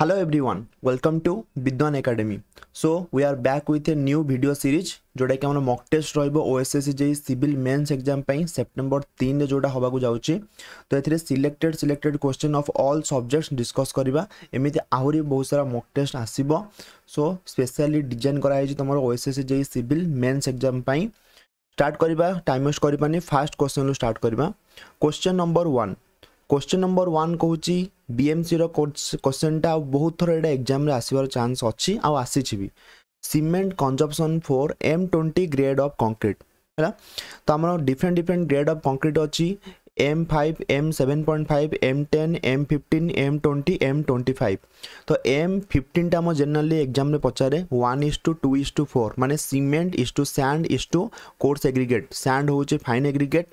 hello everyone welcome to bidwan academy so we are back with a new video series जोटा कि आम mock test रोएसएससी जे civil mains exam September तीन जोटा हाँको जाऊँगी तो ये selected selected question of all subjects discuss करवा एमती आहरी बहुत सारा मक टेस्ट आसो सो स्पेशली डिजाइन कराई तुम ओएसएससी जे सिविल मेन्स एक्जाम स्टार्ट करवा टाइम वेस्ट करवानी फास्ट क्वेश्चन स्टार्ट करवा question number one question number one କହୁଛି ବିଏମ୍ସିର କୋଶ୍ଚେନ୍ଟା ଆଉ ବହୁତ ଥର ଏଇଟା ଏକ୍ଜାମ୍ରେ ଆସିବାର ଚାନ୍ସ ଅଛି ଆଉ ଆସିଛି ବି cement consumption for M twenty grade of concrete ହେଲା ତ ଆମର different different grade of concrete ଅଛି M five M seven point five M ten M fifteen M twenty M twenty five তো এম ফিফটিনটা আমার জেনারেলি এক্সামে পচারে one is to two is to four মানে cement is to sand is to coarse aggregate sand হচ্ছে fine aggregate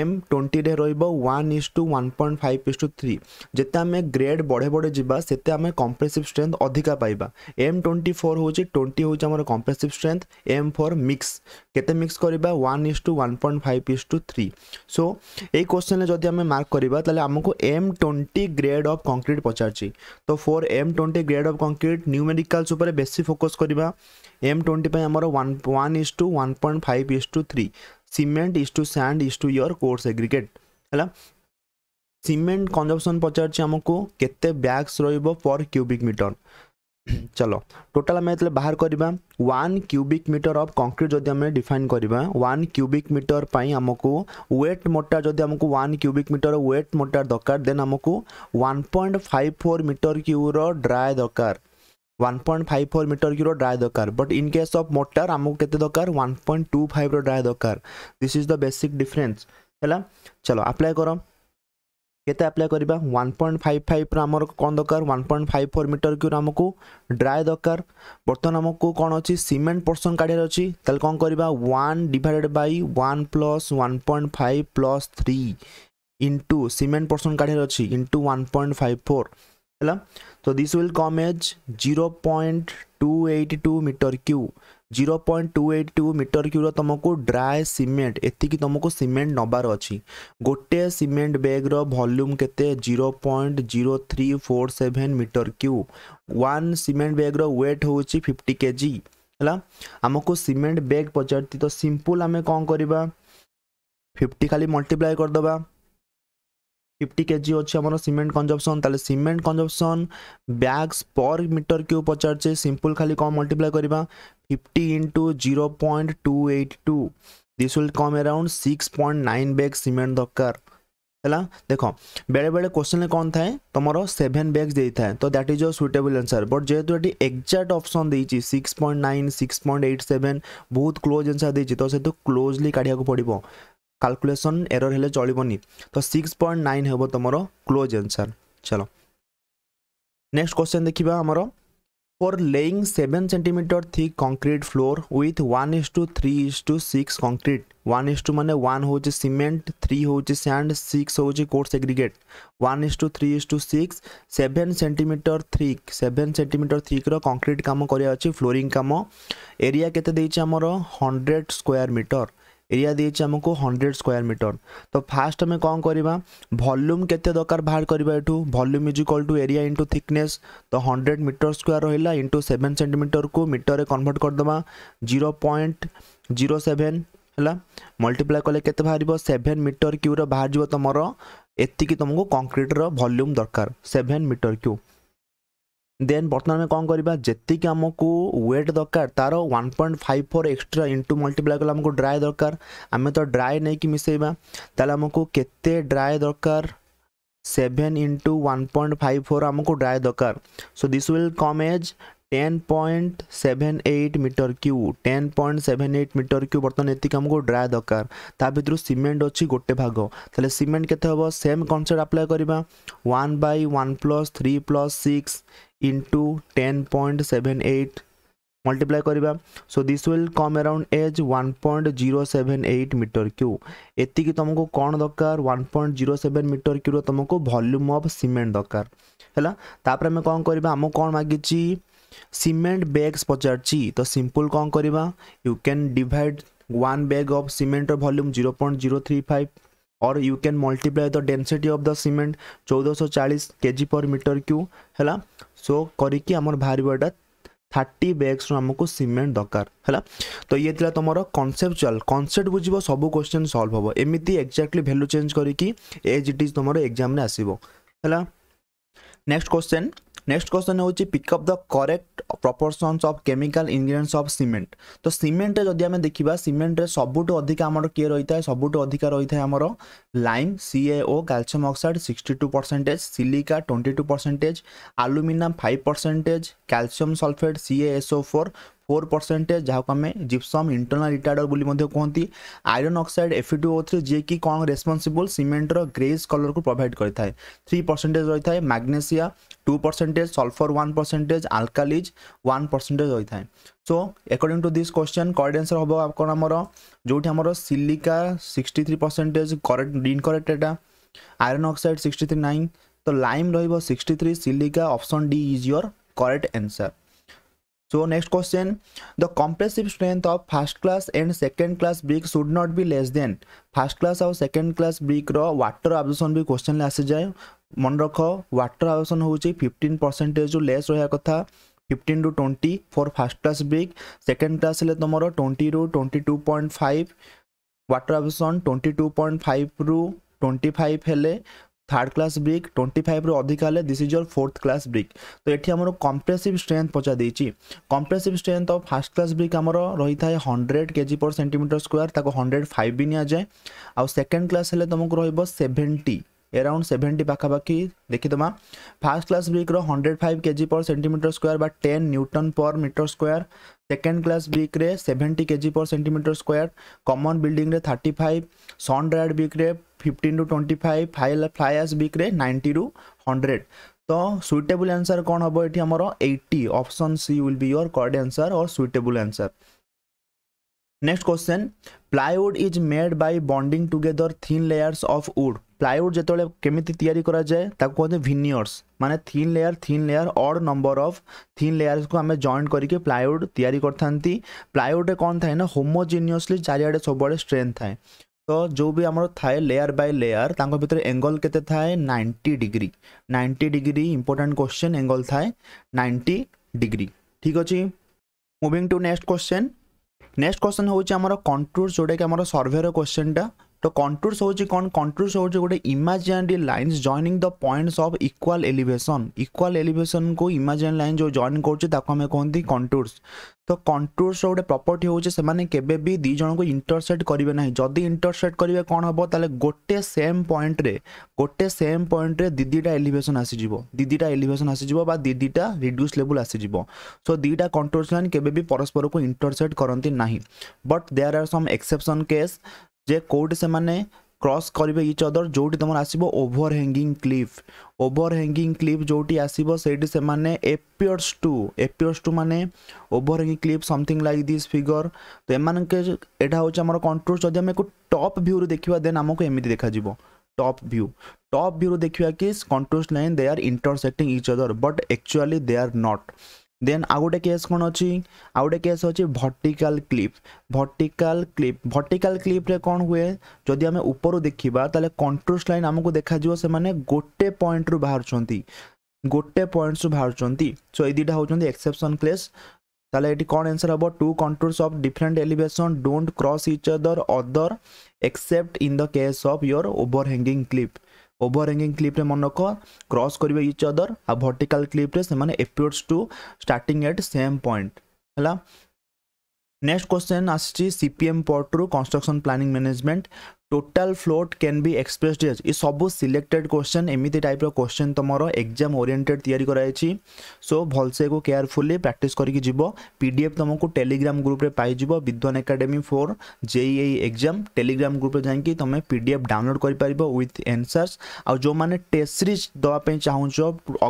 M টোয়েন্টিরে রহব one is to one point five is to three যেতে আমি গ্রেড বড়ে বড়ে যা সেতে আমি কম্প্রেসিভ স্ট্রেংথ অধিকা পাইবা এম টোয়েন্টি ফোর হচ্ছে টোয়েন্টি হচ্ছে আমার compressive strength M for mix কেতে মিক্স করা one is to one point five is to three so এই কোশ্চেনে যদি আমি মার্ক করা তাহলে আমি M twenty grade of concrete পচারছি তো for M twenty grade of concrete numericals ଉପରେ ବେଶୀ ଫୋକସ୍ କରିବା ଏମ୍ ଟ୍ୱେଣ୍ଟି ପାଇଁ ଆମର one one is to one point five is to three cement is to sand is to ୟର୍ coarse aggregate ହେଲା cement consumption ପଚାରୁଛି ଆମକୁ କେତେ ବ୍ୟାଗ୍ସ ରହିବ ପର୍ କ୍ୟୁବିକ୍ ମିଟର চলো টোটাল আমি যেতে বাহার করা one cubic metre of concrete যদি আমি ডিফাইন করা ওয়ান ক্যুবিক মিটর পাই আমাকে ওয়েট মোটার যদি আমাকে ওয়ান ক্যুবিক মিটর ওয়েট মোটার দরকার দেন আমাকে one point five four metre কিউর ড্রাଏ দରକାର 1.54 मीटर की ड्राए दरकार but in case of mortar आमको केते दरकार 1.25 रो ड्राए दरकार this is the basic difference हैला चलो अप्लाई करो केते अप्लाई करबा 1.55 रो हमर कोन दरकार 1.54 मीटर क्यूब हमको ड्राई दरकार बर्तन हमको कोन अछि सीमेंट पोर्शन काढियर अछि तल कोन करबा 1 divided by 1 plus 1.5 plus 3 into cement portion काढियर अछि into 1.54 formula so this will come as 0.282 meter cube 0.282 meter cube ର ତମକୁ ଡ୍ରାଏ ସିମେଣ୍ଟ ଏତିକି ତମକୁ ସିମେଣ୍ଟ ନେବାର ଅଛି ଗୋଟିଏ ସିମେଣ୍ଟ ବ୍ୟାଗ୍ର ଭଲ୍ୟୁମ୍ କେତେ 0.0347 ମିଟର କ୍ୟୁବ୍ ୱାନ୍ ସିମେଣ୍ଟ ବ୍ୟାଗ୍ର ୱେଟ୍ ହେଉଛି 50 kg ହେଲା ଆମକୁ ସିମେଣ୍ଟ ବ୍ୟାଗ୍ ପଚାରିଛି ତ ସିମ୍ପଲ୍ ଆମେ କ'ଣ କରିବା 50 ଖାଲି ମଲ୍ଟିପ୍ଲାଏ କରିଦେବା ফিফটি কেজি ଅଛି ଆମର ସିମେଣ୍ଟ କଞ୍ଜମ୍ପସନ୍ ତାହେଲେ cement consumption bags per metre cube ପଚାରୁଛେ ସିମ୍ପଲ୍ ଖାଲି କ'ଣ ମଲ୍ଟିପ୍ଲାଏ କରିବା fifty into zero point two eight two this will come around six point nine bag cement ଦରକାର ହେଲା ଦେଖ ବେଳେବେଳେ କୋଶ୍ଚିନ୍ରେ କ'ଣ ଥାଏ ତୁମର ସେଭେନ୍ ବ୍ୟାଗ୍ସ ଦେଇଥାଏ ତ that is a suitable answer but ଯେହେତୁ ଏଠି ଏକ୍ଜାକ୍ଟ ଅପସନ୍ ଦେଇଛି six point nine six point eight seven ବହୁତ କ୍ଲୋଜ୍ ଆନ୍ସର୍ ଦେଇଛି ତ ସେହେତୁ କ୍ଲୋଜଲି କାଢ଼ିବାକୁ ପଡ଼ିବ କାଲକୁଲେସନ୍ ଏରର୍ ହେଲେ ଚଳିବନି ତ ସିକ୍ସ ପଏଣ୍ଟ ନାଇନ୍ ହେବ ତୁମର କ୍ଲୋଜ୍ ଆନ୍ସର୍ ଚାଲ ନେକ୍ସଟ କ୍ୱେଶ୍ଚନ୍ ଦେଖିବା ଆମର for laying 7 cm thick concrete floor with 1 is to 3 is to 6 concrete 1 is to মানে 1 হচ্ছে সিমেন্ট 3 হচ্ছে স্যান্ড 6 হচ্ছে coarse aggregate 1 is to 3 is to 6 7 cm thick 7 cm thick র কংক্রিট কাম করিয়া আছে ফ্লোরিং কাম এরিয়া কেতে দেইছে আমার 100 স্কয়ার মিটার ଏରିଆ ଦେଇଛି ଆମକୁ ହଣ୍ଡ୍ରେଡ଼ ସ୍କୋୟାର ମିଟର ତ ଫାଷ୍ଟ ଆମେ କ'ଣ କରିବା ଭଲ୍ୟୁମ୍ କେତେ ଦରକାର ବାହାର କରିବା ଏଠୁ volume is equal to area into thickness ତ ହଣ୍ଡ୍ରେଡ଼ ମିଟର ସ୍କୋୟାର ରହିଲା ଇଣ୍ଟୁ ସେଭେନ୍ ସେଣ୍ଟିମିଟରକୁ ମିଟରରେ କନଭର୍ଟ କରିଦେବା ଜିରୋ ପଏଣ୍ଟ ଜିରୋ ସେଭେନ୍ ହେଲା ମଲ୍ଟିପ୍ଲାଏ କଲେ କେତେ ବାହାରିବ ସେଭେନ୍ ମିଟର କ୍ୟୁର ବାହାରିଯିବ ତୁମର ଏତିକି ତୁମକୁ କଂକ୍ରିଟର ଭଲ୍ୟୁମ୍ ଦରକାର ସେଭେନ୍ ମିଟର କ୍ୟୁ देन बर्तमान কম করা যেতিকি आमको ওয়েট दरकार তার one point five four extra into multiply कल আমি ড্রাই দরকার আমি তো ড্রাই নেই মিশাইবা তাহলে আমি কেতে ড্রাই দরকার seven into one point five four आमको ड्राए दरकार so this will come as ten point seven eight metre cube ten point seven eight metre cube बर्तमान एतिक आमको ड्राए दरकार भितर सीमेंट अच्छी गोटे भाग तेल सीमेंट केम कनसेप्ट आप्लाय करवा one by one plus three plus six into ten point seven eight multiply କରିବା so this will come around as one point zero seven eight metre cube ଏତିକି ତୁମକୁ କ'ଣ ଦରକାର one point zero seven metre କ୍ୟୁର ତୁମକୁ volume of cement ଦରକାର ହେଲା ତାପରେ ଆମେ କ'ଣ କରିବା ଆମକୁ କ'ଣ ମାଗିଛି ସିମେଣ୍ଟ ବ୍ୟାଗ୍ସ ପଚାରିଛି ତ ସିମ୍ପୁଲ୍ କ'ଣ କରିବା you can divide one bag of ସିମେଣ୍ଟର volume zero point zero three five और you can multiply the density of the cement चौदह सौ चालीस के जी पर मीटर क्यू है ସୋ କରିକି ଆମର ବାହାରିବ ଏଇଟା থার্টি ব্যাগসর আমাকে সিমেন্ট দরকার হলা তো ইয়ে লা তোমার কনসেপচুয়াল কনসেপ্ট বুঝব সবু কোশ্চেন সলভ হব এমিতি এক্জাক্টলি ভ্যালু চেঞ্জ করিকি এজ ইট ইজ তোমার এক্সামে আসব হলা নেক্সট কোশ্চেন नेक्स्ट क्वेश्चन हूँ pick up the correct proportions of chemical ingredients of cement तो सीमेंट जदि आम देखा सीमेंट सबुठ अधिक आम किए रही है सबुठ अधिक रही है आमर lime CaO calcium oxide sixty two percentage silica twenty two percentage aluminium five percentage calcium sulphate SO four four percentage ଯାହାକୁ ଆମେ ଜିପ୍ସମ୍ ଇଣ୍ଟରନାଲ୍ ରିଟାର୍ଡର ବୋଲି ମଧ୍ୟ କୁହନ୍ତି iron oxide Fe two O three ଯିଏକି କ'ଣ ରେସ୍ପନ୍ସିବୁଲ୍ ସିମେଣ୍ଟର ଗ୍ରେଜ୍ କଲର୍କୁ ପ୍ରୋଭାଇଡ଼ କରିଥାଏ ଥ୍ରୀ ପରସେଣ୍ଟେଜ୍ ରହିଥାଏ magnesia two percentage sulphur one percentage alkalis one percentage ରହିଥାଏ so according to this question correct answer ହେବ କ'ଣ ଆମର ଯେଉଁଠି ଆମର silica sixty three percentage correct incorrect ଏଇଟା iron oxide sixty three nine ତ ଲାଇମ୍ ରହିବ sixty three silica option D is your correct answer so next question the compressive strength of first class and second class brick should not be less than first class और second class brick रो water absorption भी question ले आसी जाए मन रख water आबसन हूँ fifteen percentage less रहा कथा fifteen to twenty for first class brick second class हेल्ले तुम ट्वेंटी रु twenty two point five water absorption twenty two point five रु ट्वेंटी फाइव हेल्ले থার্ড ক্লাস ব্রিক টোয়েন্টি ফাইভ্রু অধিকা হলে this is your fourth class brick তো এটি আমার কম্প্রেসিভ স্ট্রেন্থ পচা দিয়েছি compressive strength of first class brick আমার রয়েছে hundred kg per centimetre square তাকে হন্ড্রেড ফাইভ বি নিয়ে আকেন্ড ক্লাস হলে তোমাকে রহব সেভেন্টি এরাউন্ড সেভেন্টি পাখাপাখি দেখিদেবা ফার্স্ট ক্লাস ব্রিক্র hundred five kg per centimetre square বা ten newton per metre square second class ब्रिक्रे seventy kg per centimetre square common building thirty five sun dried ब्रिक्रे fifteen रू twenty five फाइल fly ash ब्रिक्रे ninety रू hundred तो suitable answer कौन हम ये आमर eighty option C will be your correct answer और suitable answer next question plywood is made by bonding together thin layers of wood plywood যেতবে কেমিতি তৈরি করা যায় তাকে কুহতি ভিনিয়র্স মানে thin layer thin layer odd number of thin layers কু আমি জয়েন্ট করিকি প্লাইউড তৈরি করতে প্লাইউডে কম থাকে না হোমোজিনিয়সলি চারিআডে সবুড়ে স্ট্রেন থাকে তো जो भी आमर थाए लेयर बाय लेयर तांको भितर एंगल केते थाए 90 degree 90 degree important question angle थाए 90 डिग्री ठीक अछि moving to next question next question হচ্ছে আমার কন্ট্রোর যেটাকি আমার সর্ভের কোশ্চেনটা ତ କଣ୍ଟ୍ରୁସ୍ ହେଉଛି କ'ଣ କଣ୍ଟ୍ରୁସ୍ ହେଉଛି ଗୋଟେ imaginary lines joining the points of equal elevation equal ଏଲିଭେସନ୍କୁ ଇମାଜିନାରୀ ଲାଇନ୍ ଯେଉଁ ଜଏନ୍ କରୁଛି ତାକୁ ଆମେ କୁହନ୍ତି କଣ୍ଟ୍ରୁସ୍ ତ କଣ୍ଟ୍ରୁସ୍ର ଗୋଟେ ପ୍ରପର୍ଟି ହେଉଛି ସେମାନେ କେବେ ବି ଦୁଇ ଜଣଙ୍କୁ ଇଣ୍ଟରସେକ୍ଟ କରିବେ ନାହିଁ ଯଦି ଇଣ୍ଟରସେକ୍ଟ କରିବେ କ'ଣ ହେବ ତାହେଲେ ଗୋଟେ ସେମ୍ ପଏଣ୍ଟରେ ଗୋଟେ ସେମ୍ ପଏଣ୍ଟରେ ଦିଦିଟା ଏଲିଭେସନ୍ ଆସିଯିବ ଦିଦିଟା ଏଲିଭେସନ୍ ଆସିଯିବ ବା ଦିଦିଟା ରିଡ୍ୟୁସ୍ ଲେବୁଲ୍ ଆସିଯିବ ସୋ ଦୁଇଟା କଣ୍ଟୁର୍ସ ଲାଇନ୍ କେବେ ବି ପରସ୍ପରକୁ ଇଣ୍ଟରସେକ୍ଟ କରନ୍ତି ନାହିଁ but there are some exception case ଯେ କେଉଁଠି ସେମାନେ କ୍ରସ୍ କରିବେ ଇଚ୍ ଅଦର ଯେଉଁଠି ତୁମର ଆସିବ overhanging cliff overhanging cliff ଯେଉଁଠି ଆସିବ ସେଇଠି ସେମାନେ ଏପିୟର୍ସ ଟୁ ଏପିୟର୍ସ ଟୁ ମାନେ overhanging cliff something like this figure ତ ଏମାନଙ୍କ ଏଇଟା ହେଉଛି ଆମର କଣ୍ଟ୍ରୋଲ ଯଦି ଆମେ ଏକୁ ଟପ୍ ଭ୍ୟୁରୁ ଦେଖିବା ଦେନ୍ ଆମକୁ ଏମିତି ଦେଖାଯିବ ଟପ୍ ଭ୍ୟୁ ଟପ୍ ଭ୍ୟୁରୁ ଦେଖିବା କି control line they are intersecting each other but actually they are not then ଆଉ ଗୋଟେ କେସ୍ କ'ଣ ଅଛି ଆଉ ଗୋଟେ କେସ୍ ଅଛି vertical clip vertical clip vertical କ୍ଲିପ୍ରେ କ'ଣ ହୁଏ ଯଦି ଆମେ ଉପରୁ ଦେଖିବା ତାହେଲେ କଣ୍ଟ୍ରୋସ୍ ଲାଇନ୍ ଆମକୁ ଦେଖାଯିବ ସେମାନେ ଗୋଟେ ପଏଣ୍ଟରୁ ବାହାରୁଛନ୍ତି ଗୋଟେ ପଏଣ୍ଟସରୁ ବାହାରୁଛନ୍ତି ସୋ ଏଇ ଦୁଇଟା ହେଉଛନ୍ତି ଏକ୍ସେପସନ୍ କେସ୍ তাহলে এটি কোন অ্যান্সার হব two controls of different elevation don't cross each other other except in the case of your overhanging clip overhanging କ୍ଲିପ୍ରେ ମନେ ରଖ କ୍ରସ୍ କରିବେ ଇଚ୍ ଅଦର ଆଉ ଭର୍ଟିକାଲ୍ କ୍ଲିପ୍ରେ ସେମାନେ approach to starting at same point ହେଲା Next question আসছে CPM part ରୁ construction planning management total float can be expressed as a ସବୁ selected question ଏମିତି type ର question ତମର exam oriented ତିଆରି କରାଯାଇଛି so ଭଲସେ କୁ carefully practice କରିକି ଯିବ PDF ତମକୁ Telegram group ରେ ପାଇଯିବ Vidwan Academy 4 JEE exam Telegram group ରେ ଯାଇକି ତମେ PDF download କରିପାରିବ with answers ଆଉ ଯୋଉମାନେ test series ଦେବା ପାଇଁ ଚାହୁଁଛ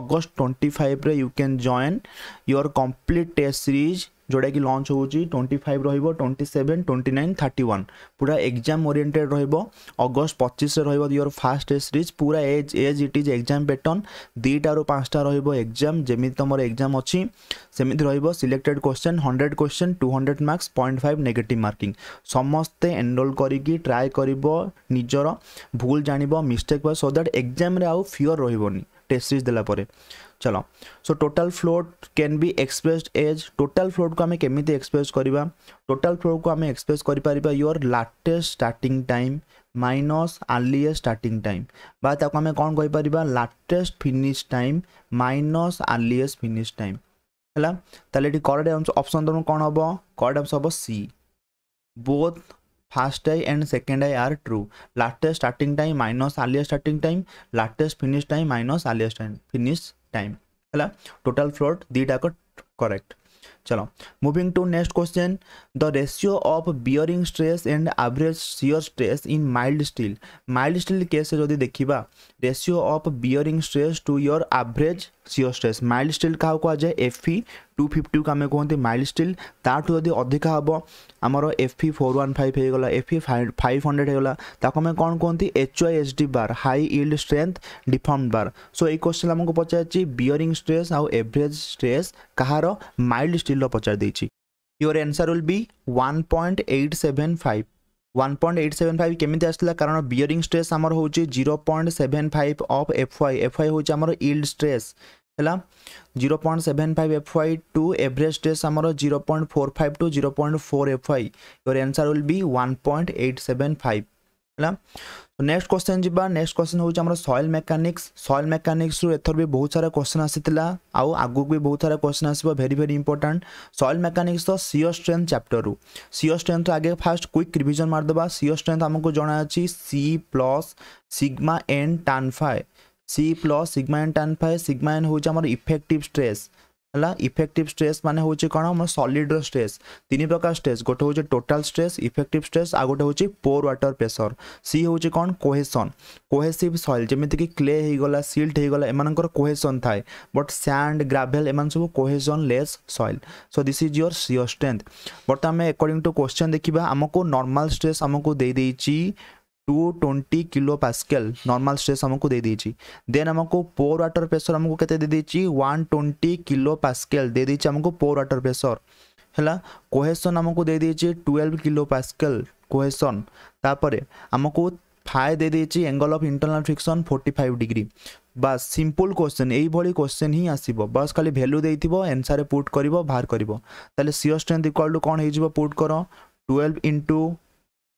ଅଗଷ୍ଟ 25 ରେ you can join your complete test series ଯେଉଁଟାକି ଲଞ୍ଚ ହେଉଛି ଟ୍ୱେଣ୍ଟି ଫାଇଭ୍ ରହିବ twenty seven twenty nine thirty one ପୁରା ଏକ୍ଜାମ୍ ଓରିଏଣ୍ଟେଡ଼୍ ରହିବ ଅଗଷ୍ଟ ପଚିଶରେ ରହିବ ଦିଅର ଫାଷ୍ଟ ଟେଷ୍ଟ ସିରିଜ୍ ପୁରା as as it is exam pattern ଦୁଇଟାରୁ ପାଞ୍ଚଟା ରହିବ ଏକ୍ଜାମ୍ ଯେମିତି ତୁମର ଏକ୍ଜାମ୍ ଅଛି ସେମିତି ରହିବ selected question hundred question two hundred marks point five negative marking ସମସ୍ତେ ଏନରୋଲ୍ କରିକି ଟ୍ରାଏ କରିବ ନିଜର ଭୁଲ୍ ଜାଣିବ ମିଷ୍ଟେକ୍ ବା ସୋ ଦ୍ୟାଟ୍ ଏକ୍ଜାମ୍ରେ ଆଉ ଫିଅର୍ ରହିବନି ଟେଷ୍ଟ ସିରିଜ୍ ଦେଲା ପରେ চলো so total float can be expressed as total ফ্লোটକୁ ଆମେ କେମିତି ଏକ୍ସପ୍ରେସ କରିବା ଟୋଟାଲ ଫ୍ଲୋଟକୁ ଆମେ ଏକ୍ସପ୍ରେସ କରିପାରିବା your latest starting time minus earliest starting time ବା ତାକୁ ଆମେ କ'ଣ କହିପାରିବା latest finish time minus earliest finish time ହେଲା ତାହେଲେ ଏଠି କରେକ୍ଟ ଅପସନ୍ ତମକୁ କ'ଣ ହେବ କରେକ୍ଟ ଅପସନ୍ ହେବ C both first eye and second eye are true latest starting time minus earlier starting time latest finish time minus earlier finish time है total float दुईटाक correct चलो moving to next question the ratio of bearing stress and average shear stress in mild steel mild steel case जदि देखा ratio of bearing stress to your average shear stress mild steel क्या कहुए F two ଫିଫ୍ଟିକୁ ଆମେ କୁହନ୍ତି mile steel ତା'ଠୁ ଯଦି ଅଧିକା ହେବ ଆମର F P four one five ହେଇଗଲା ଏଫ୍ ପି ଫାଇଭ୍ ହଣ୍ଡ୍ରେଡ଼ ହେଇଗଲା ତାକୁ ଆମେ କ'ଣ କୁହନ୍ତି H Y H D bar high yield strength deform bar so ଏଇ କ୍ୱେଶ୍ଚନ୍ ଆମକୁ ପଚାରିଛି ବିୟରିଂ ଷ୍ଟ୍ରେସ୍ ଆଉ ଏଭରେଜ୍ ଷ୍ଟ୍ରେସ୍ କାହାର ମାଇଲ୍ଡ ଷ୍ଟିଲ୍ର ପଚାରି ଦେଇଛି योर आंसर विल बी 1.875 1.875 केमिति आसला कारण बियरिंग स्ट्रेस आमर होचे 0.75 ऑफ एफवाई एफवाई होचे आमर यील्ड स्ट्रेस ହେଲା zero point seven five F Y to average stress ଆମର zero point four five to zero point four F Y your answer will be one point eight seven five ହେଲା next question ଯିବା next question ହେଉଛି ଆମର soil mechanics soil ମେକାନିକ୍ସରୁ ଏଥର ବି ବହୁତ ସାରା question ଆସିଥିଲା ଆଉ ଆଗକୁ ବି ବହୁତ ସାରା କ୍ୱେଶ୍ଚନ୍ ଆସିବ very very important soil mechanics ତ ସିଓ ଷ୍ଟ୍ରେନ୍ଥ ଚାପ୍ଟରରୁ ସିଓ ଷ୍ଟ୍ରେନ୍ଥ ଆଗେ ଫାଷ୍ଟ କ୍ୱିକ୍ ରିଭିଜନ୍ ମାରିଦେବା ସିଓ ଷ୍ଟ୍ରେନ୍ଥ ଆମକୁ ଅଛି C plus sigma N tan phi C plus sigma N tan phi sigma N ହେଉଛି ଆମର ଇଫେକ୍ଟିଭ୍ ଷ୍ଟ୍ରେସ୍ ହେଲା ଇଫେକ୍ଟିଭ୍ ଷ୍ଟ୍ରେସ୍ ମାନେ ହେଉଛି କ'ଣ ଆମର ସଲିଡ଼୍ର ଷ୍ଟ୍ରେସ୍ ତିନି ପ୍ରକାର ଷ୍ଟ୍ରେସ୍ ଗୋଟେ ହେଉଛି ଟୋଟାଲ୍ ଷ୍ଟ୍ରେସ୍ ଇଫେକ୍ଟିଭ୍ ଷ୍ଟ୍ରେସ୍ ଆଉ ଗୋଟେ ହେଉଛି ପୋର୍ ୱାଟର୍ ପ୍ରେସର୍ ସି ହେଉଛି କ'ଣ କୋହେସନ୍ କୋହେସିଭ୍ ସଏଲ୍ ଯେମିତିକି କ୍ଲେ ହେଇଗଲା ସିଲ୍ଟ ହେଇଗଲା ଏମାନଙ୍କର କୋହେସନ୍ ଥାଏ ବଟ୍ ସ୍ୟାଣ୍ଡ ଗ୍ରାଭେଲ୍ ଏମାନେ ସବୁ cohesionless soil so this is your shear strength ବର୍ତ୍ତମାନ ଆମେ ଏକର୍ଡିଂ ଟୁ କ୍ୱେଶ୍ଚନ୍ ଦେଖିବା ଆମକୁ ନର୍ମାଲ୍ ଷ୍ଟ୍ରେସ୍ ଆମକୁ ଦେଇଦେଇଛି two twenty kilopascal normal stress हमको दे दीजिए देन हमको पोर वाटर प्रेसर हमको कैसे दे दीजिए वन ट्वेंटी किलो पास्केल दे दीजिए हमको पोर वाटर प्रेसर है कोहेसन आमको दे दीजिए ट्वेल्व किलो पास्केल कोहेसन तापर आमको फाय दे दीजिए angle of internal friction forty five degree बस সিম্পল क्वेश्चन এইভাবে কোশ্চেন হি আসব বাস খালি ভ্যালু দেইথিব আনসারে পুট করিব বাহার করিব তাহলে সিও স্ট্রেন্থ ইকুয়াল টু কোন হইজিব পুট কর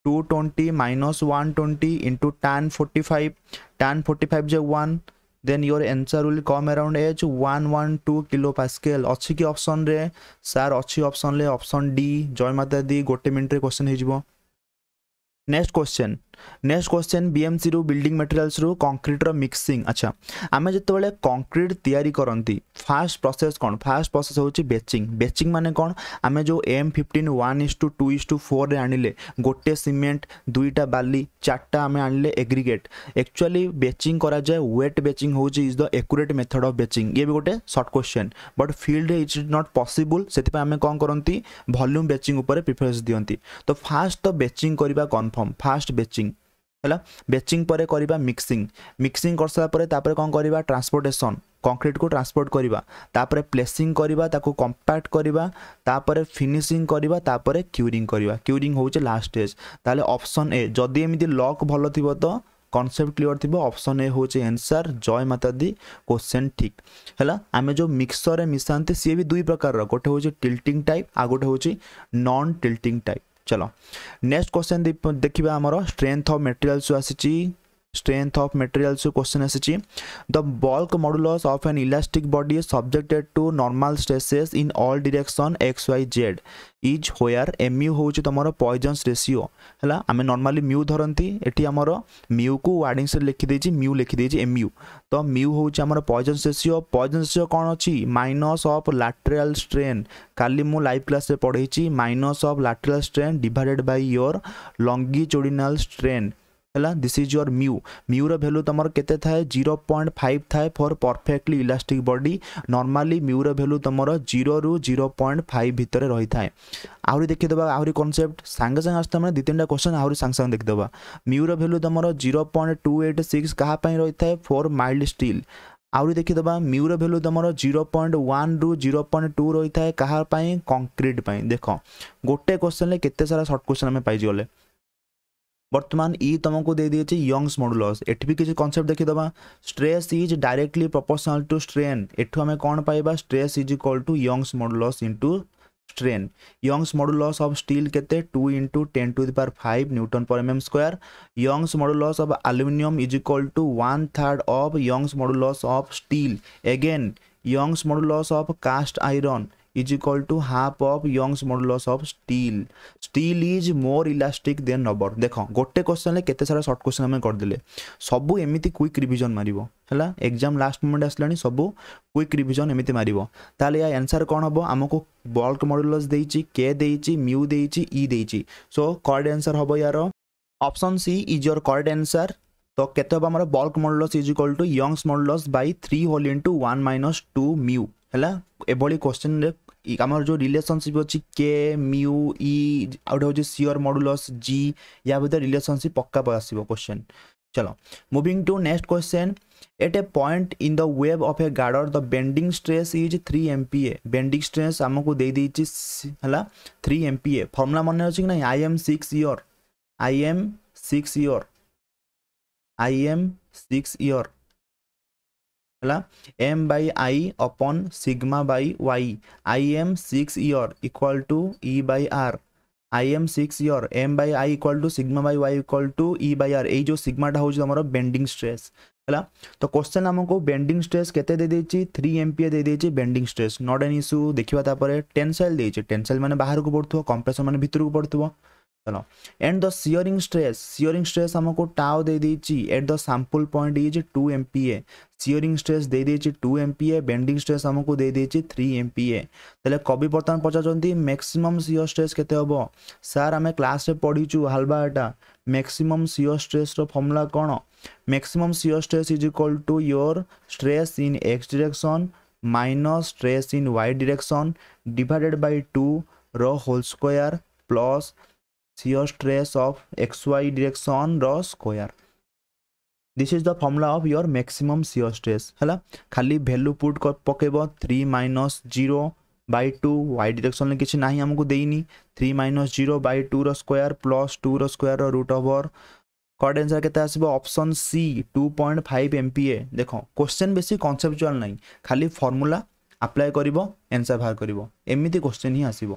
220 minus 120 into tan 45 tan 45 जो 1 then your answer will come around H 112 kilopascal अच्छी कि ऑप्शन रे सर अच्छी ऑप्शन ले ऑप्शन डी जय माता दी गोटे मिनट रे क्वेश्चन हो नेक्स्ट क्वेश्चन ନେକ୍ସଟ କ୍ୱେଶ୍ଚନ୍ ବିଏମ୍ସିରୁ ବିଲ୍ଡିଂ ମେଟେରିଆଲ୍ସରୁ କଂକ୍ରିଟର ମିକ୍ସିଂ ଆଚ୍ଛା ଆମେ ଯେତେବେଳେ କଂକ୍ରିଟ ତିଆରି କରନ୍ତି ଫାଷ୍ଟ ପ୍ରୋସେସ୍ କ'ଣ ଫାଷ୍ଟ ପ୍ରୋସେସ୍ ହେଉଛି ବେଚିଂ ବେଚିଂ ମାନେ କ'ଣ ଆମେ ଯେଉଁ M fifteen one is to two is to ଫୋର୍ରେ ଆଣିଲେ ଗୋଟେ ସିମେଣ୍ଟ ଦୁଇଟା ବାଲି ଚାରିଟା ଆମେ ଆଣିଲେ ଏଗ୍ରିଗେଟ୍ ଆକ୍ଚୁଆଲି ବେଚିଂ କରାଯାଏ ୱେଟ୍ ବେଚିଂ ହେଉଛି is the accurate method of batching ଇଏ ବି ଗୋଟେ ସର୍ଟ କ୍ୱେଶ୍ଚନ୍ ବଟ୍ ଫିଲ୍ଡରେ ଇଟ୍ସ ନଟ୍ ପସିବୁଲ୍ ସେଥିପାଇଁ ଆମେ କ'ଣ କରନ୍ତି ଭଲ୍ୟୁମ୍ ବେଚିଂ ଉପରେ ପ୍ରିଫରେନ୍ସ ଦିଅନ୍ତି ତ ଫାଷ୍ଟ ତ ବେଚିଂ କରିବା କନଫର୍ମ ଫାଷ୍ଟ ବେଚିଂ ହେଲା ବେଚିଂ ପରେ କରିବା ମିକ୍ସିଂ ମିକ୍ସିଂ କରିସାରିଲା ପରେ ତାପରେ କ'ଣ କରିବା ଟ୍ରାନ୍ସପୋର୍ଟେସନ୍ କଂକ୍ରିଟକୁ ଟ୍ରାନ୍ସପୋର୍ଟ କରିବା ତାପରେ ପ୍ଲେସିଂ କରିବା ତାକୁ କମ୍ପାକ୍ଟ କରିବା ତାପରେ ଫିନିସିଂ କରିବା ତାପରେ କ୍ୟୁରିଂ କରିବା କ୍ୟୁରିଂ ହେଉଛି ଲାଷ୍ଟ ଷ୍ଟେଜ୍ ତାହେଲେ ଅପସନ୍ ଏ ଯଦି ଏମିତି ଲକ୍ ଭଲ ଥିବ ତ কনসেপ্ট ক্লিয়ার থিব অপশন এ হচ্ছে এনসার জয় মাতা দি কোশ্চেন ঠিক হলা আমি যে মিক্সরে মিশাতে সি বি দুই প্রকার গোটে হচ্ছে টিল্টিং টাইপ আর গোটে হচ্ছে নন টিল্টিং টাইপ चलो नेक्स्ट क्वेश्चन देखा आम स्ट्रेन्थ अफ मेटेरियाल्स आसी strength of material so question ଆସିଛି the bulk modulus of an elastic body subjected to normal stresses in all direction xyz is where mu ହେଉଛି ତମର poisson's ratio ହେଲା ଆମେ normally mu ଧରନ୍ତି ଏଠି ଆମର mu କୁ ୱାର୍ଡିଂସ୍ ରେ ଲେଖି ଦେଇଛି mu ଲେଖି ଦେଇଛି mu ତ mu ହେଉଛି ଆମର poisson's ratio poisson's ratio କ'ଣ ଅଛି minus of lateral strain କାଲି ମୁଁ ଲାଇଭ୍ କ୍ଲାସ୍ରେ ପଢ଼େଇଛି minus of lateral strain divided by your longitudinal strain ହେଲା ଦିସ୍ ଇଜ୍ ୟୋର୍ ମ୍ୟୁ ମ୍ୟୁର ଭ୍ୟାଲୁ ତମର କେତେ ଥାଏ ଜିରୋ ପଏଣ୍ଟ ଫାଇଭ୍ ଥାଏ for perfectly elastic body normally ମ୍ୟୁର ଭ୍ୟାଲୁ ତମର ଜିରୋରୁ ଜିରୋ ପଏଣ୍ଟ ଫାଇଭ୍ ଭିତରେ ରହିଥାଏ ଆହୁରି ଦେଖିଦେବା ଆହୁରି କନସେପ୍ଟ ସାଙ୍ଗେ ସାଙ୍ଗେ ଆସୁଥିବା ମାନେ ଦୁଇ ତିନିଟା କ୍ୱେଶ୍ଚନ୍ ଆହୁରି ସାଙ୍ଗେ ସାଙ୍ଗେ ଦେଖିଦେବା ମ୍ୟୁର ଭ୍ୟାଲୁ ତମର zero point two eight six କାହା ପାଇଁ ରହିଥାଏ ଫର୍ ମାଇଲ୍ଡ ଷ୍ଟିଲ୍ ଆହୁରି ଦେଖିଦେବା ମ୍ୟୁର ଭ୍ୟାଲୁ ତମର ଜିରୋ ପଏଣ୍ଟ ୱାନ୍ରୁ ଜିରୋ ପଏଣ୍ଟ ଟୁ ରହିଥାଏ କାହା ପାଇଁ କଂକ୍ରିଟ୍ ପାଇଁ ଦେଖ ଗୋଟେ କ୍ୱେଶ୍ଚନ୍ରେ କେତେ ସାରା ସର୍ଟ କ୍ୱେଶ୍ଚନ୍ ଆମେ ପାଇଯିଗଲେ ବର୍ତ୍ତମାନ ଇ ତୁମକୁ ଦେଇଦେଇଛି ୟଙ୍ଗସ୍ ମଡୁଲସ୍ ଏଠି ବି କିଛି କନସେପ୍ଟ ଦେଖିଦେବା stress is directly proportional to strain ଏଠୁ ଆମେ କ'ଣ ପାଇବା stress is equal to Young's modulus into strain Young's modulus of steel କେତେ two into ten to the power five newton per mm square Young's modulus of aluminium is equal to one third of Young's modulus of steel again Young's modulus of cast iron is equal to half of Young's modulus of steel. Steel is more elastic than rubber. देखो गोटे question ले केते सारा short question हमें कर देले सबु एमिति क्विक रिवीजन मारिबो हला एग्जाम लास्ट मोमेंट आसलानी सबु क्विक रिवीजन एमिति मारिबो ताले या आंसर कोन हबो हमको बल्क मॉडुलस देइची के देइची म्यू देइची ई देइची सो करेक्ट आंसर हबो यारो option C is your correct answer তো কত হবে আমার bulk modulus is equal to Young's modulus by three whole into one minus two mu ହେଲା ଏଭଳି କ୍ୱେଶ୍ଚିନ୍ରେ आमर जो रिलेसनशिप अच्छे के म्यू इ आउट हूँ सीओर मडुलस जी या भितर रिलेसनशिप पक्का आसो क्वेश्चन चलो moving to next question at a point in the web of a girder the bending stress is three M P A bending stress आमको दे है three M P A formula मन अच्छे कि ना I M six year I M six year I M six year हला M by I upon sigma by Y I M six year equal to E by R I M 6 year M by I equal to sigma by Y equal to E by R ए जो sigma टा होजो bending stress हला तो question हम को bending stress के three M P MPa bending stress not an issue देखिबा ता परे टेंसाइल देछि बाहर को पड़थु कंप्रेसर माने भीतर को पड़थु चलो and the shearing stress shearing stress हम को टाउ दे दी at the sample point is 2 MPa shearing stress दे दी M P A bending stress हम को दे थ्री 3 एमपीए तले कबी बर्तन पचा पचार मैक्सिमम सियर स्ट्रेस केते होबो सर हमें क्लास रे पढी छु हलबा एटा मैक्सिमम सियर स्ट्रेस रो फार्मूला कोन maximum shear stress is equal to your stress in X direction minus stress in Y direction divided by 2 रो whole square plus shear stress of xy direction ର square this is the formula of your maximum shear stress ହେଲା ଖାଲି value put ପକେଇବ 3 minus 0 by 2 y direction ରେ କିଛି ନାହିଁ ଆମକୁ ଦେଇନି 3 minus 0 by 2 ର square plus 2 ର square ର root over কট আনসার কেতে আসব option C two point five MPa দেখ কোশ্চেন বেশি কনসেপচুয়াল নাই খালি ফর্মুলা আপ্লাই করব আনসার বাহার করব এমিতি কোশ্চেন হি আসব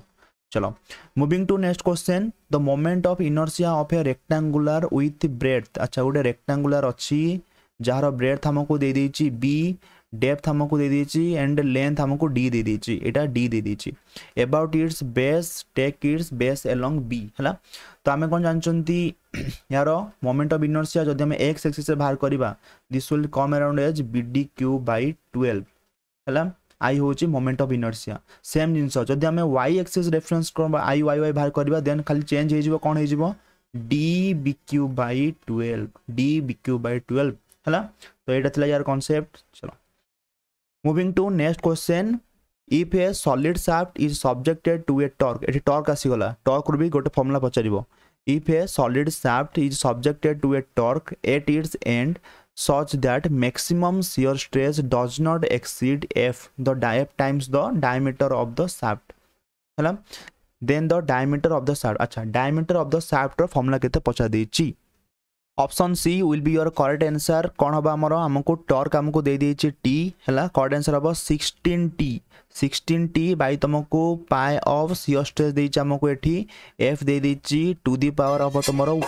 चलो moving to next question the moment of inertia of a rectangular with breadth अच्छा गोटे रेक्टांगुलर अच्छी जार ब्रेथ आम को दे बी डेप्थ को दे एंड लेंथ को डी दे एटा डी दे about its base take its base along B है तो आम कौन जानते यार मोमेंट ऑफ इनर्शिया जब आम एक्स एक्सीस बाहर करवा this will come around as B D cube by twelve है ଆଇ ହେଉଛି ମୋମେଣ୍ଟ ଅଫ୍ ଇନର୍ସିଆ ସେମ୍ ଜିନିଷ ଯଦି ଆମେ Y axis reference I Y Y ବାହାର କରିବା ଦେନ୍ ଖାଲି ଚେଞ୍ଜ ହେଇଯିବ କ'ଣ ହେଇଯିବ D B cube by twelve D B cube by twelve ହେଲା ତ ଏଇଟା ଥିଲା ୟାର କନସେପ୍ଟ ଚଲ moving to next question if a solid shaft is subjected to a torque এটি টর্ক আসিগলা টর্করু বি গোটে ফর্মুলা পচারিব if a solid shaft is subjected to a torque at its end such that maximum shear stress does not exceed f the diameter times the diameter of the shaft ହେଲା then the diameter of the shaft अच्छा diameter of the shaft रो formula केते पछा देछि option C will be your correct answer कोन हबा हमर Turk torque हमको दे देछि टी हला करेक्ट आंसर हबो 16t टी बाय तुमको पाई अफ शियर स्ट्रेस देछि हमको दे टू दि पावर ऑफ तुम्हारो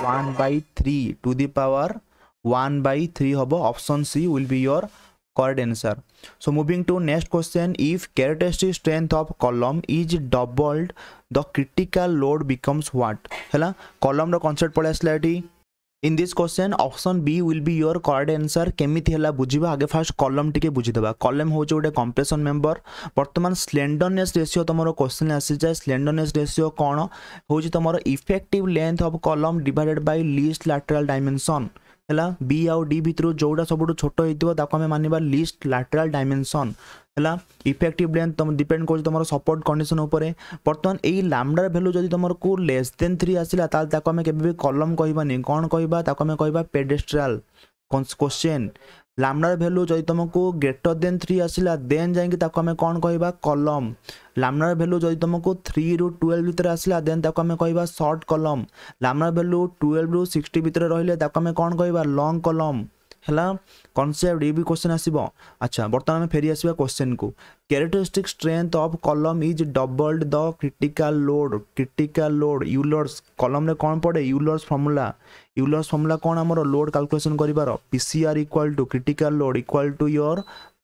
1 three to the power 1 by 3 hobo option C will be your correct answer. So moving to next question if characteristic strength of column is doubled the critical load becomes what? Hela column the concept पढ़ा इसला एटी in this question option B will be your correct answer केमिति हला बुझिबा आगे fast column टिके बुझि देबा column हो जोडे कंप्रेशन मेंबर वर्तमान स्लेंडरनेस रेशियो तमरो क्वेश्चन आसी जाय स्लेंडरनेस रेशियो कोन हो जी तमरो effective length of column divided by least lateral dimension ହେଲା ବି ଆଉ ଡି ଭିତରୁ ଯେଉଁଟା ସବୁଠୁ ଛୋଟ ହେଇଥିବ ତାକୁ ଆମେ ମାନିବା ଲିଷ୍ଟ ଲାଟେରାଲ ଡାଇମେନସନ୍ ହେଲା ଇଫେକ୍ଟିଭ୍ ଲେନ୍ଥ ତୁମ ଡିପେଣ୍ଡ କରୁଛି ତୁମର ସପୋର୍ଟ କଣ୍ଡିସନ୍ ଉପରେ ବର୍ତ୍ତମାନ ଏଇ ଲାମ୍ଡ଼ାର ଭ୍ୟାଲୁ ଯଦି ତୁମରକୁ ଲେସ୍ ଦେନ୍ ଥ୍ରୀ ଆସିଲା ତାହେଲେ ତାକୁ ଆମେ କେବେ ବି କଲମ କହିବାନି କ'ଣ କହିବା ତାକୁ ଆମେ କହିବା ପେଡେଷ୍ଟ୍ରାଲ କୋଶ୍ଚିନ୍ ଲାମ୍ଡ଼ାର ଭ୍ୟାଲୁ ଯଦି ତୁମକୁ ଗ୍ରେଟର୍ ଦେନ୍ ଥ୍ରୀ ଆସିଲା ଦେନ୍ ଯାଇକି ତାକୁ ଆମେ କ'ଣ କହିବା କଲମ୍ ଲାମ୍ଡ଼ାର ଭ୍ୟାଲୁ ଯଦି ତୁମକୁ ଥ୍ରୀରୁ ଟୁଏଲ୍ଭ ଭିତରେ ଆସିଲା ଦେନ୍ ତାକୁ ଆମେ କହିବା ସର୍ଟ କଲମ୍ ଲାମ୍ଡ଼ାର ଭ୍ୟାଲୁ ଟୁଏଲ୍ଭରୁ ସିକ୍ସଟି ଭିତରେ ରହିଲେ ତାକୁ ଆମେ କ'ଣ କହିବା ଲଙ୍ଗ୍ କଲମ୍ ହେଲା କନସେପ୍ଟ ଏ ବି କ୍ୱେଶ୍ଚନ୍ ଆସିବ ଆଚ୍ଛା ବର୍ତ୍ତମାନ ଆମେ ଫେରି ଆସିବା କ୍ୱେଶ୍ଚନ୍କୁ characteristic strength of column is doubled the critical load critical load Euler's କଲମ୍ରେ କ'ଣ ପଡ଼େ ୟୁଲର୍ସ ଫର୍ମୁଲା ୟୁଲର୍ସ ଫର୍ମୁଲା କ'ଣ ଆମର ଲୋଡ୍ କାଲକୁଲେସନ୍ କରିବାର P C R equal to critical load equal to your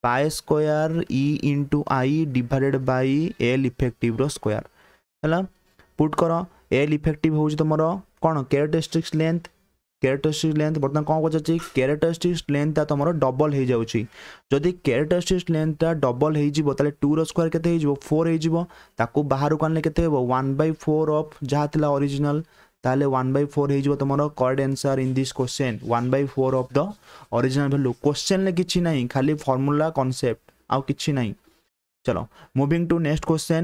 pi square E into I divided by L ଇଫେକ୍ଟିଭ୍ର square ହେଲା put କର L effective ହେଉଛି ତୁମର କ'ଣ କ୍ୟାରେକ୍ଟରିଷ୍ଟିକ୍ସ ଲେନ୍ଥ ক্যারেক্টারিস্টিক লেন্থ বর্তমান কম পচারছি ক্যারেক্টারিস্টিক লেন্থটা তোমার ডবল হয়ে যাচ্ছি যদি ক্যারেক্টারিস্টিক লেন্থটা ডবল হয়েযিব তাহলে টুর স্কোয়ার কেতে হয়েযিব ফোর হয়েযিব তাকে বাহারক আনলে কেতে হব ওয়ান বাই ফোর অফ যা লা অরিজিনাল তাহলে ওয়ান বাই ফোর হয়েযিব তোমার correct answer in this question one by four of the original value কোশ্চেনরে কিছু নাই খালি ফর্মুলা কনসেপ্ট আউ কিছু নাই চলো moving to next question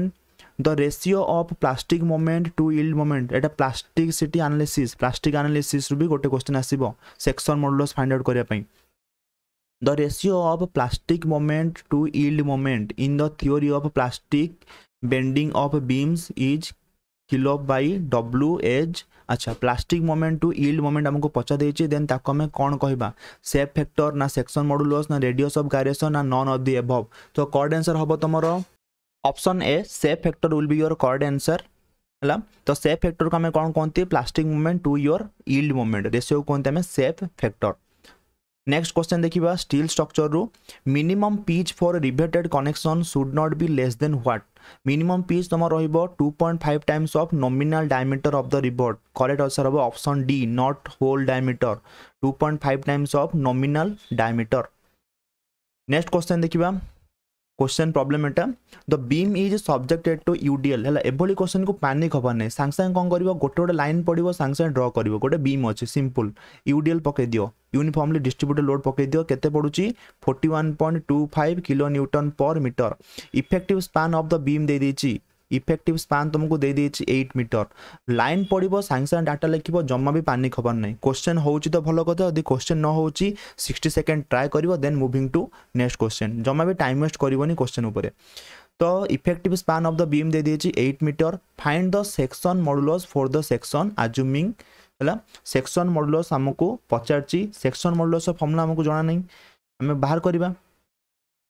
the ratio of plastic moment to yield moment এটা plasticity analysis plastic analysis ରୁ ବି ଗୋଟେ question ଆସିବ section modulus find out କରିବା ପାଇଁ the ratio of plastic moment to yield moment in the theory of plastic bending of beams is kilo by w h আচ্ছা plastic moment to yield moment আমাকে পচা দিয়েছে then তাকে আমি কোণ কহবা সেপ ফ্যাক্টর না সেকশন মডুলস না রেডিয়স অফ গাইরেসন না নন অফ দি এভভ তো কড আনসর হব তোমার option A shape factor will be your correct answer ହେଲା ତ ସେଫ୍ ଫ୍ୟାକ୍ଟରକୁ ଆମେ କ'ଣ କହନ୍ତି ପ୍ଲାଷ୍ଟିକ୍ ମୁଭମେଣ୍ଟ ଟୁ ଇୟର୍ ଇଲ୍ଡ ମୁଭମେଣ୍ଟ ରେସିଓକୁ କହନ୍ତି ଆମେ ସେଫ୍ ଫ୍ୟାକ୍ଟର ନେକ୍ସଟ କ୍ୱେଶ୍ଚନ୍ ଦେଖିବା ଷ୍ଟିଲ୍ ଷ୍ଟ୍ରକ୍ଚରରୁ minimum pitch for riveted connection should not be less than what minimum pitch ତୁମର ରହିବ two point five times of nominal diameter of the rivet correct answer ହେବ option D not hole diameter two point five times of nominal diameter next question ଦେଖିବା question problem এটা the beam is subjected to U D L ହେଲା ଏଭଳି କୋଶ୍ଚିନ୍କୁ panic ହେବାର ନାହିଁ ସାଙ୍ଗେ ସାଙ୍ଗେ କ'ଣ କରିବ ଗୋଟେ ଗୋଟେ ଲାଇନ୍ ପଡ଼ିବ ସାଙ୍ଗେ ସାଙ୍ଗେ ଡ୍ର କରିବ ଗୋଟେ ବିମ୍ ଅଛି ସିମ୍ପୁଲ୍ ୟୁ ଡି ଏଲ୍ ପକାଇ ଦିଅ ୟୁନିଫର୍ମଲି ଡିଷ୍ଟ୍ରିବ୍ୟୁଟେଡ୍ ଲୋଡ୍ ପକାଇ ଦିଅ କେତେ ପଡ଼ୁଛି forty one point two five kilo newton per metre effective span of the beam ଦେଇଦେଇଛି ଇଫେକ୍ଟିଭ୍ ସ୍ପାନ୍ ତୁମକୁ ଦେଇଦେଇଛି ଏଇଟ୍ ମିଟର ଲାଇନ୍ ପଡ଼ିବ ସାଙ୍ଗେ ସାଙ୍ଗେ ଡାଟା ଲେଖିବ ଜମା ବି ପାନିକ୍ ହେବାର ନାହିଁ କୋଶ୍ଚେନ୍ ହେଉଛି ତ ଭଲ କଥା ଯଦି କୋଶ୍ଚେନ୍ ନ ହେଉଛି ସିକ୍ସଟି ସେକେଣ୍ଡ ଟ୍ରାଏ କରିବ then moving to next question ଜମା ବି ଟାଇମ୍ ୱେଷ୍ଟ କରିବନି କୋଶ୍ଚେନ୍ ଉପରେ ତ effective span of the beam ଦେଇଦେଇଛି eight metre find the section modulus for the section assuming ହେଲା ସେକ୍ସନ୍ ମଡୁଲସ୍ ଆମକୁ ପଚାରିଛି ସେକ୍ସନ୍ ମଡୁଲସ୍ର ଫର୍ମୁଲା ଆମକୁ ଜଣା ନାହିଁ ଆମେ ବାହାର କରିବା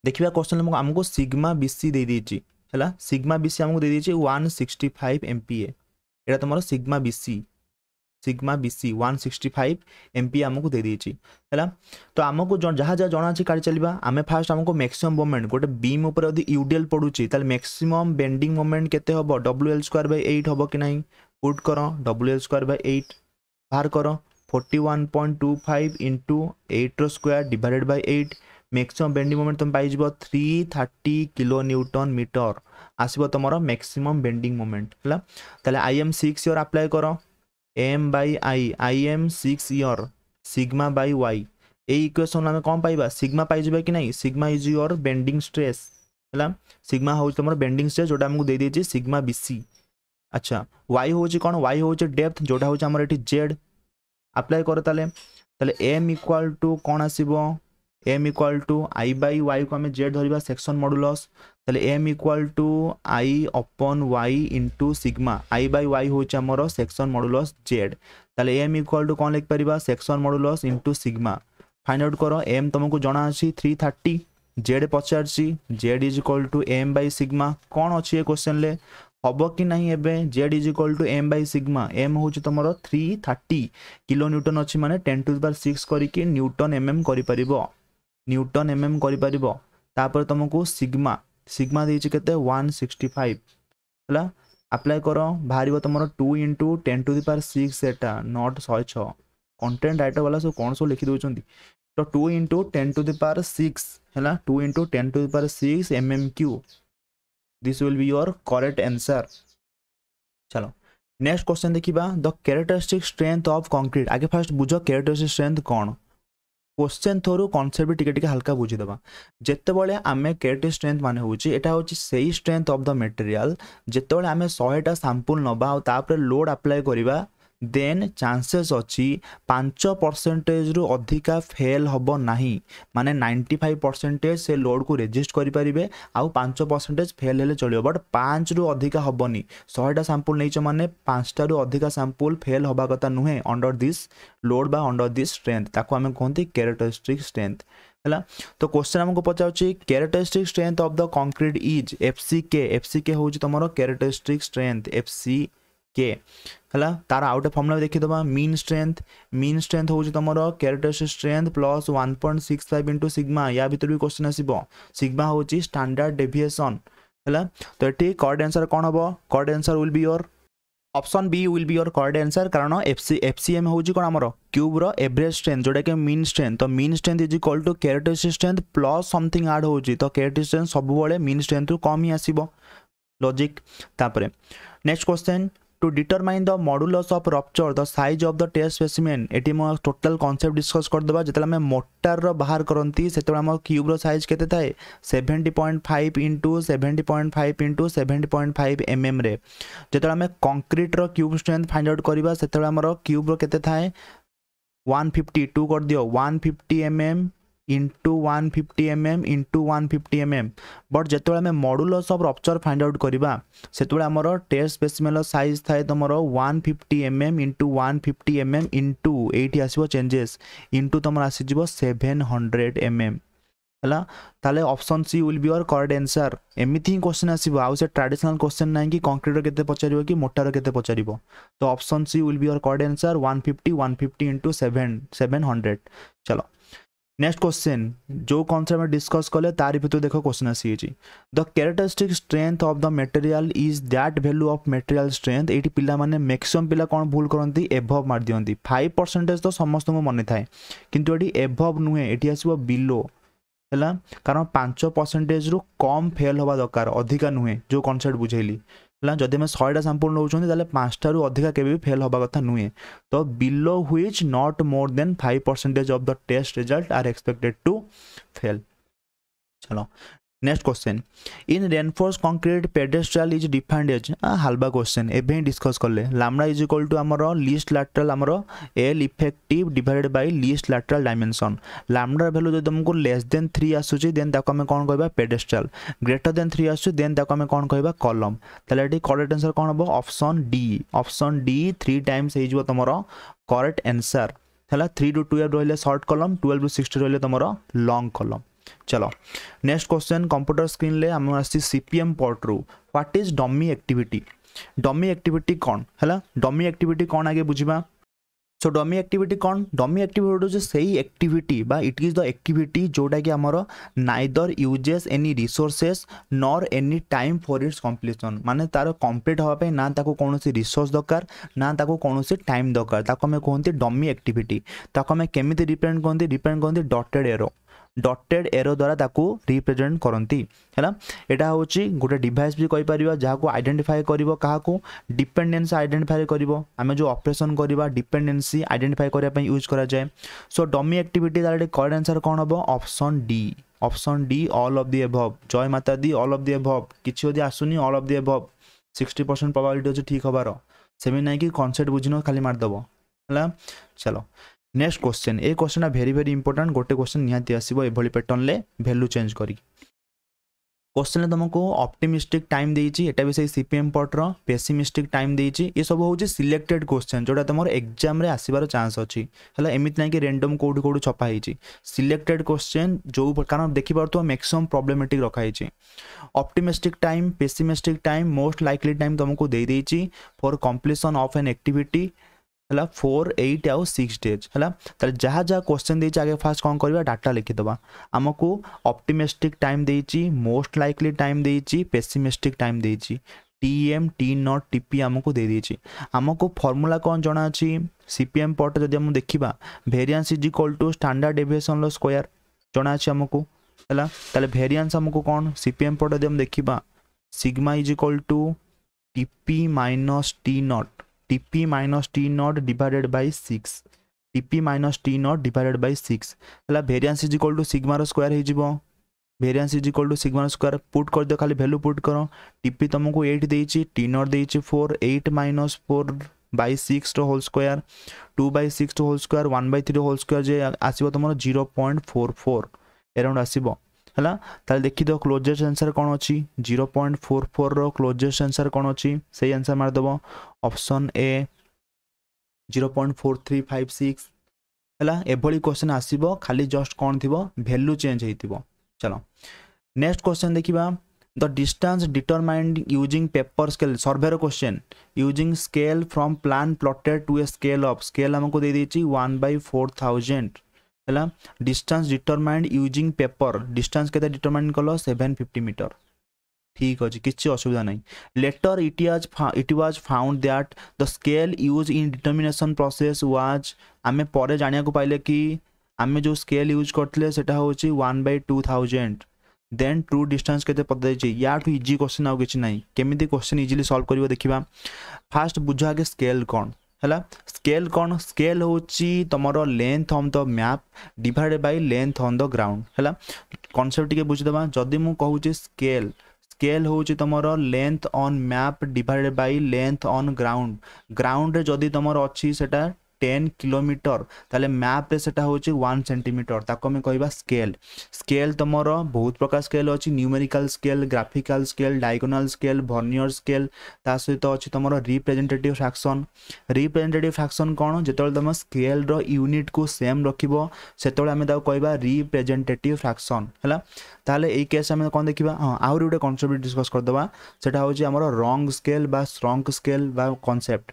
ଦେଖିବା କୋଶ୍ଚେନ୍ ଆମକୁ ସିଗ୍ମା ବି ସି ଦେଇଦେଇଛି ହେଲା ସିଗ୍ମା ବି ସି ଆମକୁ ଦେଇଦେଇଛି one sixty five M P A ଏଇଟା ତୁମର sigma B C sigma B C one sixty five M P ଆମକୁ ଦେଇଦେଇଛି ହେଲା ତ ଆମକୁ ଯାହା ଯାହା ଜଣା ଅଛି ଗାଡ଼ି ଚାଲିବା ଆମେ ଫାଷ୍ଟ ଆମକୁ ମ୍ୟାକ୍ସିମମ୍ ମୁଭମେଣ୍ଟ ଗୋଟେ ବିମ୍ ଉପରେ ଯଦି ୟୁଡ଼ିଏଲ୍ ପଡ଼ୁଛି ତାହେଲେ ମ୍ୟାକ୍ସିମମ୍ ବେଣ୍ଡିଂ ମୁଭମେଣ୍ଟ କେତେ ହେବ W L square by eight ହେବ କି ନାହିଁ ପୁଟ୍ କର W L square by eight ବାହାର କର forty one point two five into ଏଇଟ୍ର square divided by eight maximum bending moment ତୁମେ ପାଇଯିବ three thirty kilo newton metre ଆସିବ ତୁମର ମ୍ୟାକ୍ସିମମ୍ ବେଣ୍ଡିଂ ମୋମେଣ୍ଟ ହେଲା ତାହେଲେ I M six year apply କର M by I I M six year sigma by Y ଏଇ equation ଆମେ କ'ଣ ପାଇବା ସିଗ୍ମା ପାଇଯିବା କି ନାହିଁ sigma is your bending stress ହେଲା ସିଗ୍ମା ହେଉଛି ତୁମର ବେଣ୍ଡିଂ ଷ୍ଟ୍ରେସ୍ ଯେଉଁଟା ଆମକୁ ଦେଇଦେଇଛି ସିଗ୍ମା ବିସି ଆଚ୍ଛା ୱାଇ ହେଉଛି କ'ଣ ୱାଇ ହେଉଛି ଡେପ୍ଥ ଯେଉଁଟା ହେଉଛି ଆମର ଏଠି ଜେଡ୍ ଆପ୍ଲାଏ କର ତାହେଲେ ତାହେଲେ ଏମ୍ ଇକ୍ୱାଲ୍ ଟୁ କ'ଣ ଆସିବ M equal to I by ୱାଇକୁ ଆମେ ଜେ ଧରିବା ସେକ୍ସନ୍ ମଡୁଲସ୍ ତାହେଲେ M equal to I upon Y into sigma I by Y ହେଉଛି ଆମର ସେକ୍ସନ୍ ମଡୁଲସ୍ ଜେଡ୍ ତାହେଲେ ଏମ୍ ଇକ୍ୱାଲ୍ ଟୁ କ'ଣ ଲେଖିପାରିବା section modulus into sigma find out କର ଏମ୍ ତୁମକୁ ଜଣାଅଛି ଥ୍ରୀ ଥାର୍ଟି ଜେଡ୍ ପଚାରିଛି Z is equal to M by sigma କ'ଣ ଅଛି ଏ କ୍ୱେଶ୍ଚନ୍ରେ হব কি না এবে Z is equal two M by sigma M হচ্ছে তোমার থ্রি থার্টি কিলো নিউটন অছি মানে টেন টু বার সিক্স করিকি নিউটন এম এম করিপারিব न्यूटन एम एम गरिपार ତାପରେ ତୁମକୁ ସିଗ୍ମା ସିଗ୍ମା ଦେଇଛି କେତେ ୱାନ୍ ସିକ୍ସଟି ଫାଇଭ୍ ହେଲା ଆପ୍ଲାଏ କର ବାହାରିବ ତୁମର two into ten to the power six ଏଟା ନଟ୍ ଶହେ ଛଅ କଣ୍ଟେଣ୍ଟ ରାଇଟର୍ ବାଲା ସବୁ କ'ଣ ସବୁ ଲେଖି ଦେଉଛନ୍ତି ତ two into ten to the power six ହେଲା two into ten to the power six M M cube this will be your correct answer ଚାଲ ନେକ୍ସଟ କ୍ୱେଶ୍ଚନ୍ ଦେଖିବା the characteristic strength of concrete ଆଗେ ଫାର୍ଷ୍ଟ ବୁଝ characteristic strength କ'ଣ question ଥ୍ରୋରୁ concept ଟିକେ ଟିକେ ହାଲକା ବୁଝିଦେବା ଯେତେବେଳେ ଆମେ କେଟି ଷ୍ଟ୍ରେନ୍ଥ ମାନେ ହେଉଛି ଏଇଟା ହେଉଛି ସେଇ ଷ୍ଟ୍ରେନ୍ଥ ଅଫ୍ ଦ ମେଟେରିଆଲ୍ ଯେତେବେଳେ ଆମେ ଶହେଟା ସାମ୍ପୁଲ୍ ନେବା ଆଉ ତାପରେ ଲୋଡ଼୍ ଆପ୍ଲାଏ କରିବା ଦେନ୍ ଚାନ୍ସେସ୍ ଅଛି ପାଞ୍ଚ ପରସେଣ୍ଟେଜରୁ ଅଧିକା ଫେଲ୍ ହେବ ନାହିଁ ମାନେ ନାଇଣ୍ଟି ଫାଇଭ୍ ପରସେଣ୍ଟେଜ ସେ ଲୋଡ଼୍କୁ ରେଜିଷ୍ଟ କରିପାରିବେ ଆଉ ପାଞ୍ଚ ପରସେଣ୍ଟେଜ ଫେଲ୍ ହେଲେ ଚଳିବ ବଟ୍ ପାଞ୍ଚରୁ ଅଧିକା ହେବନି ଶହେଟା ସାମ୍ପୁଲ୍ ନେଇଛ ମାନେ ପାଞ୍ଚଟାରୁ ଅଧିକା ସାମ୍ପୁଲ୍ ଫେଲ୍ ହେବା କଥା ନୁହେଁ ଅଣ୍ଡର ଦିସ୍ ଲୋଡ଼୍ ବା ଅଣ୍ଡର ଦିସ୍ ଷ୍ଟ୍ରେନ୍ଥ ତାକୁ ଆମେ କୁହନ୍ତି କ୍ୟାରେଟରିଷ୍ଟିକ୍ ଷ୍ଟ୍ରେନ୍ଥ ହେଲା ତ କ୍ୱେଶ୍ଚନ୍ ଆମକୁ ପଚାରୁଛି characteristic strength of the concrete is F C K F C K ହେଉଛି ତୁମର କ୍ୟାରେଟରିଷ୍ଟିକ୍ ଷ୍ଟ୍ରେନ୍ଥ ଏଫ୍ ସି के ହେଲା ତାର ଆଉ ଗୋଟେ ଫର୍ମୁଲା ଦେଖିଦେବା ମିନ୍ ଷ୍ଟ୍ରେନ୍ଥ ମିନ୍ ଷ୍ଟ୍ରେନ୍ଥ ହେଉଛି ତୁମର characteristic strength plus one point six five into sigma ୟା ଭିତରୁ ବି କ୍ୱେଶ୍ଚିନ୍ ଆସିବ ସିଗ୍ମା ହେଉଛି ଷ୍ଟାଣ୍ଡାର୍ଡ଼ ଡେଭିଏସନ୍ ହେଲା ତ ଏଠି କରେକ୍ଟ ଆନ୍ସର୍ କ'ଣ ହେବ correct answer will be your option B will be your correct answer কারণ এফসি এফসিএম হচ্ছে কোণ আমার ক্যুব্র এভরেজ স্ট্রেন্থ যেটা কি মিন স্ট্রেন্থ তো mean strength is equal to characteristic strength plus something add হচ্ছে তো ক্যারেক্টারিস্টিক স্ট্রেন্থ সবুলে মিন স্ট্রেন্থ কম হি আসব লজিক তাপরে next question to determine the modulus of rupture the size of the test specimen এটি মো total concept discuss कर दबा जेतला में मोटर रो बाहर करंती सेतला हम क्यूब रो साइज केते थाए 70.5 into 70.5 into 70.5 mm रे जेतला हम कंक्रीट रो क्यूब स्ट्रेंथ फाइंड आउट करबा सेतला हमरो क्यूब रो केते थाए 150 2 कर दियो 150 mm into one fifty M M into one fifty M M but যেতবে আমি modulus of rupture find out করা সেতবে আমার টেস্ট স্পেসিমেল সাইজ থাকে তোমার one fifty M M into one fifty M M into eighty আসব changes into তোমার আসিযোগ সেভেন হন্ড্রেড এম এম ହେଲା ତାହେଲେ option C will be our correct answer ଏମିତି ହିଁ କ୍ୱେଶ୍ଚନ୍ ଆସିବ ଆଉ ସେ ଟ୍ରାଡ଼ିସନାଲ୍ କ୍ୱେଶ୍ଚନ୍ ନାହିଁ କି କଂକ୍ରିଟ୍ର କେତେ ପଚାରିବ କି ମୋଟାର କେତେ ପଚାରିବ ତ option C will be our correct answer one fifty one fifty into seven seven hundred ଚାଲ ନେକ୍ସଟ କ୍ୱେଶ୍ଚିନ୍ ଯେଉଁ କନସେପ୍ଟ ଆମେ ଡିସ୍କସ୍ କଲେ ତାରି ଭିତରୁ ଦେଖ କ୍ୱେଶ୍ଚିନ୍ ଆସିଯାଇଛି the characteristic strength of the material is that value of material strength ଏଇଠି ପିଲାମାନେ ମ୍ୟାକ୍ସିମମ୍ ପିଲା କ'ଣ ଭୁଲ କରନ୍ତି ଏଭବ୍ ମାରିଦିଅନ୍ତି ଫାଇଭ୍ ପରସେଣ୍ଟେଜ୍ ତ ସମସ୍ତଙ୍କୁ ମନେ ଥାଏ କିନ୍ତୁ ଏଠି ଏଭବ୍ ନୁହେଁ ଏଠି ଆସିବ ବିଲୋ ହେଲା କାରଣ ପାଞ୍ଚ ପରସେଣ୍ଟେଜ୍ରୁ କମ୍ ଫେଲ୍ ହେବା ଦରକାର ଅଧିକା ନୁହେଁ ଯେଉଁ କନସେପ୍ଟ ବୁଝେଇଲି जदि शहेटा साम्पल नौकर पाँच ठार अधिका फेल हवा कथा नुहे तो below which not more than five percentage of the test result are expected to fail चलो Next question. In reinforced concrete, pedestal is defined as a halba question. एबे discuss करले. Lambda is equal to हमारा least lateral हमारा L effective divided by least lateral dimension. Lambda value जो तुमको less than three आसुचे, then ताको हमें कौन कोई pedestal. Greater than three आसुचे, then ताको हमें कौन कोई column. तले ठीक correct answer कौन हबो? Option D. Option D three times है जो तुम्हारा correct answer. है थ्री टू ट्वेल्व रही सर्ट कलम ट्वेल्व टू सिक्सटी रही तुम लंग कलम चलो नेक्स्ट क्वेश्चन कंप्यूटर स्क्रीन ले आम आसी सीपीएम पॉट रु what is dummy activity dummy activity कौन है डमी एक्टिविटी कौन आगे बुझा सो डमी एक्टिविटी कौन डमी एक्टिविटी हूँ से एक्टिविटी बा इट इज द एक्टिविटी जोटा कि आमर neither uses any resources nor any time for its completion माने तार कम्प्लीट हाँपे ना कौन रिसोर्स दरकार ना कौन सी टाइम दरकार कहते डमी एक्टिविटी आम केमी रिप्रेजेंट कहते रिप्रेजेंट कहते डटेड एरो ডটেড ଏରୋ ଦ୍ୱାରା ତାକୁ ରିପ୍ରେଜେଣ୍ଟ କରନ୍ତି ହେଲା ଏଇଟା ହେଉଛି ଗୋଟେ ଡିଭାଇସ୍ ବି କହିପାରିବା ଯାହାକୁ ଆଇଡେଣ୍ଟିଫାଏ କରିବ କାହାକୁ ଡିପେଣ୍ଡେନ୍ସି ଆଇଡେଣ୍ଟିଫାଏ କରିବ ଆମେ ଯେଉଁ ଅପରେସନ୍ କରିବା ଡିପେଣ୍ଡେନ୍ସି ଆଇଡେଣ୍ଟିଫାଏ କରିବା ପାଇଁ ୟୁଜ୍ କରାଯାଏ ସୋ ଡମି ଆକ୍ଟିଭିଟି ତା'ର ଏଠି କରେକ୍ଟ ଆନ୍ସର୍ କ'ଣ ହେବ option D option D all of the above ଜୟ ମାତା ଦି ଅଲ୍ ଅଫ୍ ଦି ଏଭବ୍ କିଛି ଯଦି ଆସୁନି all of the above sixty percent probability ଅଛି ଠିକ୍ ହେବାର ସେମିତି ନାହିଁ କି କନସେପ୍ଟ ବୁଝିନ ଖାଲି ମାରିଦେବ ହେଲା ଚାଲ ନେକ୍ସଟ କ୍ୱେଶ୍ଚନ୍ ଏ କ୍ୱେଶ୍ଚନ୍ଟା ଭେରି ଭେରି ଇମ୍ପୋର୍ଟାଣ୍ଟ ଗୋଟେ କ୍ୱେଶ୍ଚନ୍ ନିହାତି ଆସିବ ଏଭଳି ପେଟର୍ନରେ ଭ୍ୟାଲ୍ୟୁ ଚେଞ୍ଜ କରିକି क्वेश्चन तुमको अप्टिमिस्टिक टाइम देती एटा भी सही सीपीएम पट्र पेसीमिस्टिक टाइम देती ये सब हूँ सिलेक्टेड क्वेश्चन जोटा तुम एक्जाम आसबार चान्स अच्छी है एमती ना कि रेडम कौटी कौट छपाही सिलेक्टेड क्वेश्चन जो कारण देखिपुव मैक्सीम प्रोब्लेमेटिक रखाई optimistic time pessimistic time most likely time तुमको दे for completion of an activity ହେଲା ଫୋର୍ ଏଇଟ୍ ଆଉ ସିକ୍ସ ଡେଜ୍ ହେଲା ତାହେଲେ ଯାହା ଯାହା କ୍ୱେଶ୍ଚନ୍ ଦେଇଛି ଆଗେ ଫାର୍ଷ୍ଟ କ'ଣ କରିବା ଡାଟା ଲେଖିଦେବା ଆମକୁ ଅପ୍ଟିମିଷ୍ଟିକ୍ ଟାଇମ୍ ଦେଇଛି ମୋଷ୍ଟ ଲାଇକଲି ଟାଇମ୍ ଦେଇଛି ପେସିମିଷ୍ଟିକ୍ ଟାଇମ୍ ଦେଇଛି T M T naught T P ଆମକୁ ଦେଇଦେଇଛି ଆମକୁ ଫର୍ମୁଲା କ'ଣ ଜଣାଅଛି ସି ପି ଏମ୍ ପଟ୍ରେ ଯଦି ଆମେ ଦେଖିବା variance is equal to standard ଡେଭିଏସନ୍ର ସ୍କୋୟାର୍ ଜଣାଅଛି ଆମକୁ ହେଲା ତାହେଲେ ଭେରିଆନ୍ସ ଆମକୁ କ'ଣ ସି ପି ଏମ୍ ପଟ୍ ଯଦି ଆମେ ଦେଖିବା sigma is equal to T P minus T naught tp minus t naught divided by 6 tp minus t naught divided by 6 ହେଲା variance is equal to sigma ର square ହେଇଯିବ variance is equal to sigma ର square put कर दो खाली value put करो tp तुमको 8 देइछि t naught देइछि 4 8 minus 4 by 6 ର whole square 2 by 6 ର whole square 1 by 3 ର whole square जे आसीबो तुम्हारा 0.44 अराउंड आसीबो ହେଲା ତାହେଲେ ଦେଖିଦିଅ କ୍ଲୋଜେଷ୍ଟ ଆନ୍ସର୍ କ'ଣ ଅଛି ଜିରୋ ପଏଣ୍ଟ ଫୋର୍ ଫୋର୍ର କ୍ଲୋଜେଷ୍ଟ ଆନ୍ସର୍ କ'ଣ ଅଛି ସେଇ ଆନ୍ସର୍ ମାରିଦେବ option A zero point four three five six ହେଲା ଏଭଳି କ୍ୱେଶ୍ଚନ୍ ଆସିବ ଖାଲି ଜଷ୍ଟ କ'ଣ ଥିବ ଭ୍ୟାଲ୍ୟୁ ଚେଞ୍ଜ ହେଇଥିବ ଚାଲ ନେକ୍ସଟ କ୍ୱେଶ୍ଚନ୍ ଦେଖିବା the distance determined using paper scale ସର୍ଭେର question using scale from plan plotted to a scale of scale ଆମକୁ ଦେଇଦେଇଛି ୱାନ୍ ବାଇ ଫୋର୍ ଥାଉଜେଣ୍ଡ ହେଲା distance determined using paper distance କେତେ ଡିଟରମାଇଣ୍ଡ କଲ seven fifty metre ଠିକ୍ ଅଛି କିଛି ଅସୁବିଧା ନାହିଁ later it was it was found that the scale use in determination process was ଆମେ ପରେ ଜାଣିବାକୁ ପାଇଲେ କି ଆମେ ଯେଉଁ ସ୍କେଲ୍ ୟୁଜ୍ କରିଥିଲେ ସେଟା ହେଉଛି one by two thousand then true distance କେତେ ପଦାଯାଇଛି ୟାଠୁ ଇଜି କ୍ୱେଶ୍ଚିନ୍ ଆଉ କିଛି ନାହିଁ କେମିତି କ୍ୱେଶ୍ଚିନ୍ ଇଜିଲି ସଲ୍ଭ କରିବ ଦେଖିବା ଫାର୍ଷ୍ଟ ବୁଝ ଆଗେ ସ୍କେଲ୍ କ'ଣ ହେଲା ସ୍କେଲ୍ କ'ଣ ସ୍କେଲ୍ ହେଉଛି ତୁମର length on the map divided by length on the ground ହେଲା କନସେପ୍ଟ ଟିକେ ବୁଝିଦେବା ଯଦି ମୁଁ କହୁଛି ସ୍କେଲ୍ ସ୍କେଲ୍ ହେଉଛି ତୁମର length on map divided by length on ground ଗ୍ରାଉଣ୍ଡରେ ଯଦି ତୁମର ଅଛି ସେଟା টেন কিলোমিটর তাহলে ম্যাপে সেটা হচ্ছে ওয়ান সেটিমিটর তাকে আমি কহবা স্কেল স্কেল তোমার বহুত প্রকার স্কেল অছি numerical scale graphical scale diagonal scale vernier scale তা সহিত অছি তোমার রিপ্রেজেটেটিভ ফ্রাকশন রিপ্রেজেটেটিভ ফ্রাকশন কোণ যেতবে তুমি স্কেলর ইউনিট কু সেম রাখব সেতবে আমি তাকে কহবা রিপ্রেজেটেটিভ ফ্রাকশন হল তাহলে এই কেস আমি কম দেখা হ্যাঁ আহরি গোটে কনসেপ্ট ডিসকস করদেবা সেটা হচ্ছে আমার রং স্কেল বা স্ট্রং স্কেল বা কনসেপ্ট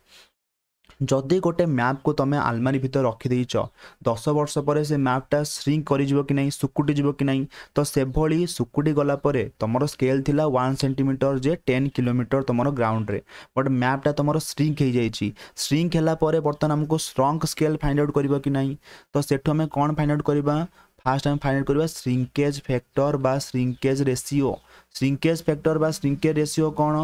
ଯଦି ଗୋଟେ ମ୍ୟାପ୍କୁ ତମେ ଆଲମାରି ଭିତରେ ରଖିଦେଇଛ ଦଶ ବର୍ଷ ପରେ ସେ ମ୍ୟାପ୍ଟା ଶ୍ରିଙ୍କ୍ କରିଯିବ କି ନାହିଁ ଶୁକୁଟି ଯିବ କି ନାହିଁ ତ ସେଭଳି ଶୁକୁଟି ଗଲା ପରେ ତମର ସ୍କେଲ୍ ଥିଲା ୱାନ୍ ସେଣ୍ଟିମିଟର ଯେ ଟେନ୍ କିଲୋମିଟର ତମର ଗ୍ରାଉଣ୍ଡରେ ବଟ୍ ମ୍ୟାପ୍ଟା ତମର ଶ୍ରିଙ୍କ୍ ହେଇଯାଇଛି ଶ୍ରିଙ୍କ୍ ହେଲା ପରେ ବର୍ତ୍ତମାନ ଆମକୁ ଷ୍ଟ୍ରଙ୍ଗ ସ୍କେଲ୍ ଫାଇଣ୍ଡ ଆଉଟ୍ କରିବ କି ନାହିଁ ତ ସେଠୁ ଆମେ କ'ଣ ଫାଇଣ୍ଡ ଆଉଟ୍ କରିବା ফার্স্ট আমি ফাইন্ড আউট করবা শ্রিঙ্কেজ ফ্যাক্টর বা শ্রিঙ্কেজ রেসিও শ্রিঙ্কেজ ফ্যাক্টর বা শ্রিঙ্কেজ রেসিও কোণ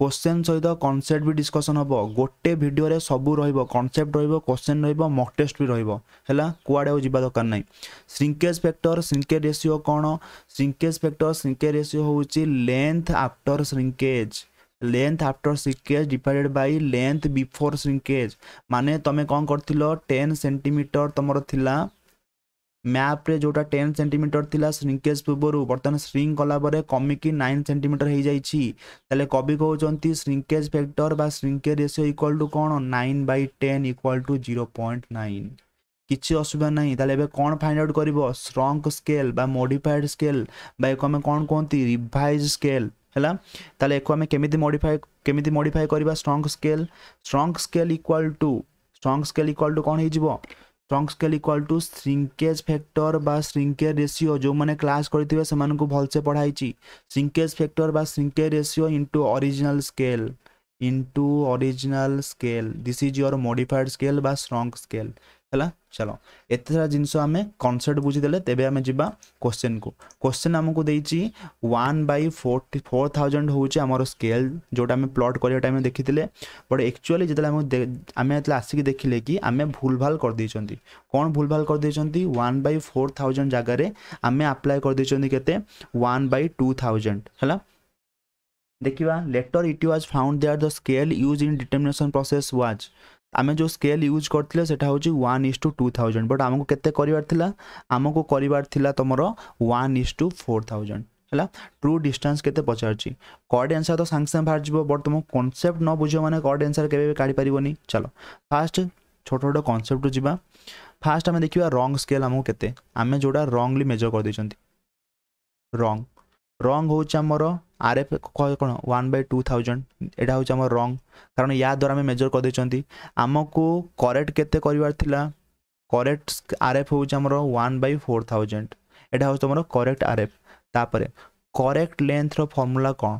क्वेश्चन सहित कनसेप्ट भी डिस्कसन हम गोटे भिडर सबू रनसेप्ट रोश्चन रक टेस्ट भी रहा कुआडे जावा दरकार ना श्रिंकेज फैक्टर श्रिंकेज रेसीो कौन श्रिंकेज फैक्टर श्रिंकेज रेसीो हूँ length after shrinkage length after shrinkage divided by length before shrinkage मान तुम कौन कर टेन सेमिटर तुम थी ମ୍ୟାପ୍ରେ ଯେଉଁଟା ଟେନ୍ ସେଣ୍ଟିମିଟର ଥିଲା ଶ୍ରିଙ୍କେଜ୍ ପୂର୍ବରୁ ବର୍ତ୍ତମାନ ଶ୍ରିଙ୍କ୍ କଲାପରେ କମିକି ନାଇନ୍ ସେଣ୍ଟିମିଟର ହେଇଯାଇଛି ତାହେଲେ କବି କହୁଛନ୍ତି ଶ୍ରିଙ୍କେଜ୍ ଫ୍ୟାକ୍ଟର ବା ଶ୍ରିଙ୍କେଜ୍ ରେସିଓ ଇକ୍ୱାଲ୍ ଟୁ କ'ଣ nine by ten equal to zero point nine କିଛି ଅସୁବିଧା ନାହିଁ ତାହେଲେ ଏବେ କ'ଣ ଫାଇଣ୍ଡ ଆଉଟ୍ କରିବ ଶ୍ରଙ୍କ ସ୍କେଲ୍ ବା ମୋଡ଼ିଫାଏଡ୍ ସ୍କେଲ୍ ବା ଏକୁ ଆମେ କ'ଣ କୁହନ୍ତି ରିଭାଇଜ୍ ସ୍କେଲ୍ ହେଲା ତାହେଲେ ଏକୁ ଆମେ କେମିତି ମୋଡ଼ିଫାଏ କେମିତି ମୋଡ଼ିଫାଏ କରିବା shrunk scale shrunk scale equal to shrunk scale equal to କ'ଣ ହେଇଯିବ shrunk scale equal to shrinkage factor বা শ্রিঙ্কেজ রেসিও যে ক্লাস করে সে ভালসে পড়াইছি শ্রিঙ্কেজ ফ্যাক্টর বা shrinkage ratio into original scale into original scale this is your modified scale বা শ্রঙ্ক স্কেল ହେଲା ଚାଲ ଏତେ ସାରା ଜିନିଷ ଆମେ କନସେପ୍ଟ ବୁଝିଦେଲେ ତେବେ ଆମେ ଯିବା କୋଶ୍ଚିନ୍କୁ କୋଶ୍ଚିନ୍ ଆମକୁ ଦେଇଛି one by forty four thousand ହେଉଛି ଆମର ସ୍କେଲ୍ ଯେଉଁଟା ଆମେ ପ୍ଲଟ୍ କରିବା ଟାଇମ୍ରେ ଦେଖିଥିଲେ ବଟ୍ ଆକ୍ଚୁଆଲି ଯେତେବେଳେ ଆମକୁ ଆମେ ଯେତେବେଳେ ଆସିକି ଦେଖିଲେ କି ଆମେ ଭୁଲଭାଲ କରିଦେଇଛନ୍ତି କ'ଣ ଭୁଲଭାଲ କରିଦେଇଛନ୍ତି ୱାନ୍ ବାଇ ଫୋର୍ ଥାଉଜେଣ୍ଡ ଜାଗାରେ ଆମେ ଆପ୍ଲାଏ କରିଦେଇଛନ୍ତି କେତେ ୱାନ୍ ବାଇ ଟୁ ଥାଉଜେଣ୍ଡ ହେଲା ଦେଖିବା later it was found there the scale use in determination process was ଆମେ ଯେଉଁ ସ୍କେଲ୍ ୟୁଜ୍ କରିଥିଲେ ସେଟା ହେଉଛି one is to two thousand but ଆମକୁ କେତେ କରିବାର ଥିଲା ଆମକୁ କରିବାର ଥିଲା ତୁମର one is to four thousand ହେଲା ଟ୍ରୁ ଡିଷ୍ଟାନ୍ସ କେତେ ପଚାରୁଛି କର୍ଡ଼ ଆନ୍ସର୍ ତ ସାଙ୍ଗେ ସାଙ୍ଗେ ବାହାରିଯିବ ବଟ୍ ତୁମ କନସେପ୍ଟ ନ ବୁଝିବ ମାନେ କର୍ଡ଼ ଆନ୍ସର୍ କେବେ ବି କାଢ଼ିପାରିବନି ଚାଲ ଫାଷ୍ଟ ଛୋଟ ଛୋଟ କନସେପ୍ଟରୁ ଯିବା ଫାଷ୍ଟ ଆମେ ଦେଖିବା ରଙ୍ଗ ସ୍କେଲ୍ ଆମକୁ କେତେ ଆମେ ଯେଉଁଟା ରଙ୍ଗଲି ମେଜର୍ କରିଦେଇଛନ୍ତି ରଙ୍ଗ রং হচ্ছে আমার আর এফ কোণ ওয়ান বাই টু থাউজেন্ড এটা হচ্ছে আমার রং কারণ ইয়া দ্বারা আমি মেজর করেদেছি আমাকে করেক্ট কেতে করবার লা করেক্ট আর এফ হচ্ছে আমার ওয়ান বাই ফোর থাউজেন্ড এটা হচ্ছে তোমার করেক্ট আর এফ তাপরে করেক্ট লেন্থর ফর্মুলা কম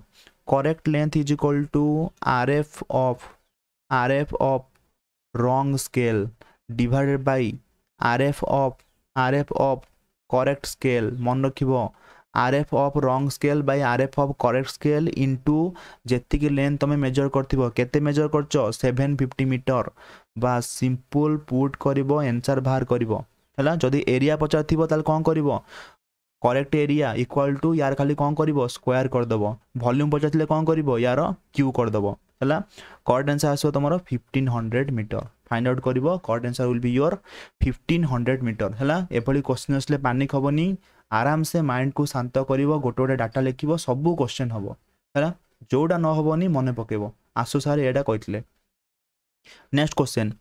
correct length is equal to R F of R F of wrong scale divided by R F of R F of correct scale মনে রাখব RF of wrong scale by RF of correct scale into যেতিকি length তুমি measure করতিব কেতে measure করছ 750 metre বা simple put করিব answer বাহার করিব হেলা যদি এরিয়া পচারতিব তাহলে কোন করিব করেক্ট এরিয়া ইকুয়াল টু ইয়ার খালি কোন করিব স্কোয়ার করদেব ভଲ୍ୟୁମ୍ পচারতিলে কোন করিব ইয়ার কিউ করদেব হেলা করেক্ট আনসার আসব তোমার 1500 মিটার ফাইন্ড আউট করিব correct answer will be your 1500 metre হেলা এভাবে কোশ্চিন আসলে প্যানিক হবনি ଆରାମସେ ମାଇଣ୍ଡକୁ ଶାନ୍ତ କରିବ ଗୋଟେ ଗୋଟେ ଡାଟା ଲେଖିବ ସବୁ କ୍ୱେଶ୍ଚିନ୍ ହବ ହେଲା ଯେଉଁଟା ନ ହବନି ମନେ ପକେଇବ ଆଶୁ ସାର୍ ଏଇଟା କହିଥିଲେ next question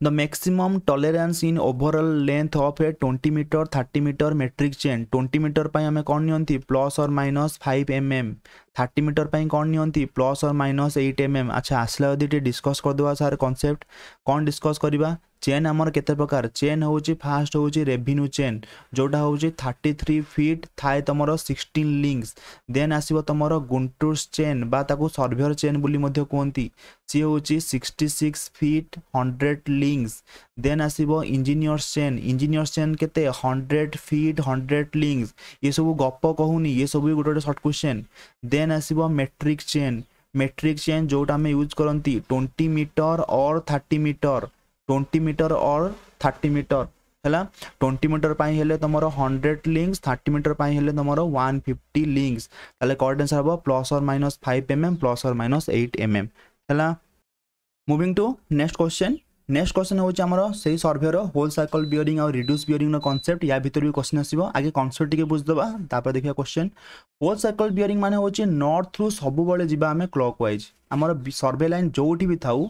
The maximum tolerance in overall length of a 20 meter 30 meter metric chain 20 meter পাই আমি কোন নিয়ন্তি plus or minus 5 mm 30 meter পাই কোন নিয়ন্তি প্লাস অর মাইনাস 8 mm আচ্ছা আসলে যদি টি ডিসকস কর দেবা স্যার কনসেপ্ট কোন ডিসকস করিবা চেন আমার কেতে প্রকার চেন হচ্ছে ফার্স্ট হচ্ছে রেভিনু চেন যেটা হচ্ছে থার্টি থ্রি ফিট থাকে তোমার সিক্সটিন লিঙ্কস দেন আসব তোমার গুন্টুস চেন বা তাকে সর্ভেয়র চেন বলে কুহতি সি হচ্ছে sixty six feet hundred links then आसनियर सेन इंजीनियर सेन के हंड्रेड फिट हंड्रेड लिंक्स ये सब गप कहूनी ये सब गोटे गोटे सर्ट क्वेश्चन देन आसो मेट्रिक चेन मेट्रिक चेन जो यूज करती ट्वेंटी मीटर और थर्टी मीटर ट्वेंटी मीटर और थर्टी मीटर है ट्वेंटी मीटर पर तुम हंड्रेड लिंक्स थर्टी मीटर पर तुम वन फिफ्टी लिंक्स कर्डेन्स हम plus or minus five M M plus or minus eight M M है moving to next question next question হচ্ছে আমার সেই সর্ভের হোল সার্কল বিয়রিং আর রিড্যুস বিয়রিংর কনসেপ্ট ইয়া ভিতরে বি কোশ্চেন আসব আগে কনসেপ্ট টিকে বুঝিদেবা তারপরে দেখিবা কোশ্চেন হোল সার্কল বিয়রিং মানে হচ্ছে নর্থ রু সবুবলে যা আমি ক্লক ওয়াইজ আমার সর্ভে লাইন যেটি বি থাও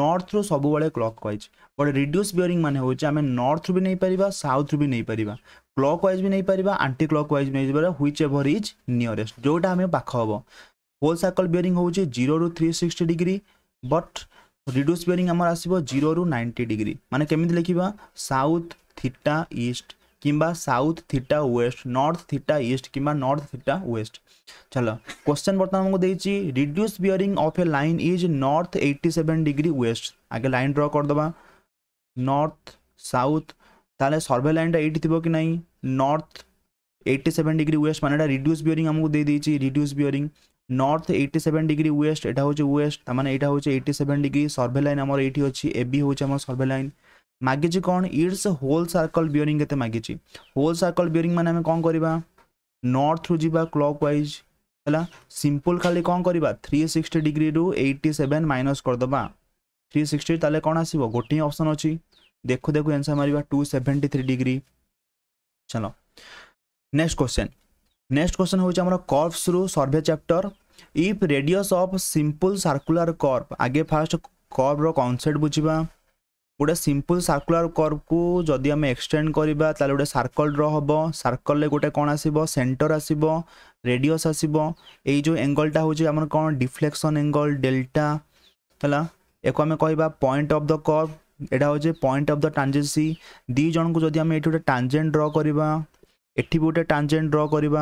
নর্থ রু সবুবলে ক্লক ওয়াইজ বট রিড্যুস বিয়রিং মানে হচ্ছে আমি নর্থ রু বি নেই পারিবা সাউথ রু বি নেই পারিবা ক্লক ওয়াইজ বি নেই পারিবা আন্টি ক্লক ওয়াইজ নেই পারিবা হুইচ এভর ইজ নিয়রেস্ট যেটা আমি পাখ হব হোল সার্কল বিয়রিং হচ্ছে জিরো রু three sixty degree but reduce bearing ଆମର ଆସିବ ଜିରୋରୁ ନାଇଣ୍ଟି ଡିଗ୍ରୀ ମାନେ କେମିତି ଲେଖିବା ସାଉଥ୍ ଥିଟା ଇଷ୍ଟ କିମ୍ବା south theta west north theta east କିମ୍ବା ନର୍ଥ ଥିଟା ୱେଷ୍ଟ ଚାଲ କ୍ୱେଶ୍ଚନ୍ ବର୍ତ୍ତମାନ ଆମକୁ ଦେଇଛି reduce bearing of a line is north eighty seven degree west ଆଗେ ଲାଇନ୍ ଡ୍ର କରିଦେବା ନର୍ଥ ସାଉଥ୍ ତାହେଲେ ସର୍ଭେ ଲାଇନ୍ଟା ଏଇଠି ଥିବ କି ନାହିଁ north eighty seven degree west ମାନେ ଏଇଟା ରିଡ୍ୟୁସ୍ ବିୟରିଂ ଆମକୁ ଦେଇଦେଇଛି reduce bearing north eighty seven degree west এটা হচ্ছে ওয়েস্ট তার মানে এটা হচ্ছে eighty seven degree survey line আমার এইটি অছি এবি হচ্ছে আমার সর্ভে লাইন মাগিছি কোণ ইটস হোল সার্কল বিয়রিং কেতে মাগিছি হোল সার্কল বিয়রিং মানে আমি কোণ করিবা নর্থ রু যা ক্লক ওয়াইজ ହେଲା ସିମ୍ପଲ୍ ଖାଲି କ'ଣ କରିବା ଥ୍ରୀ ସିକ୍ସଟି ଡିଗ୍ରୀରୁ ଏଇଟି ସେଭେନ୍ ମାଇନସ୍ କରିଦେବା ଥ୍ରୀ ସିକ୍ସଟି ତାହେଲେ କ'ଣ ଆସିବ ଗୋଟିଏ ଅପସନ୍ ଅଛି ଦେଖୁ ଦେଖୁ ଆନ୍ସର୍ ମାରିବା ଟୁ ସେଭେଣ୍ଟି ଥ୍ରୀ ଡିଗ୍ରୀ ଚାଲ ନେକ୍ସଟ କ୍ୱେଶ୍ଚନ୍ নেক্সট কোশ্চেন হচ্ছে আমার কর্ভসরু survey chapter if radius of simple circular curve আগে ফার্স্ট কর্ভর কনসেপ্ট বুঝবা গোটে সিম্পল সার্কুলার কর্ভকু যদি আমি এক্সটেন্ড করা তাহলে গোটে সার্কল ড্র হব সার্কলে গোটে কোণ আসব সেন্টর আসব রেডিয়স আসব এই যে এঙ্গলটা হচ্ছে আমার কোণ ডিফ্লেকশন এঙ্গল ডেল্টা ହେଲା ୟାକୁ ଆମେ କହିବା ପଏଣ୍ଟ ଅଫ୍ ଦ କର୍ଭ ଏଇଟା ହେଉଛି ପଏଣ୍ଟ ଅଫ୍ ଦ ଟ୍ରାଞ୍ଜେନ୍ସି ଦୁଇ ଜଣଙ୍କୁ ଯଦି ଆମେ ଏଠି ଗୋଟେ ଟ୍ରାଞ୍ଜେଣ୍ଟ ଡ୍ର କରିବା ଏଠି ବି ଗୋଟେ ଟାଞ୍ଜେଣ୍ଟ ଡ୍ର କରିବା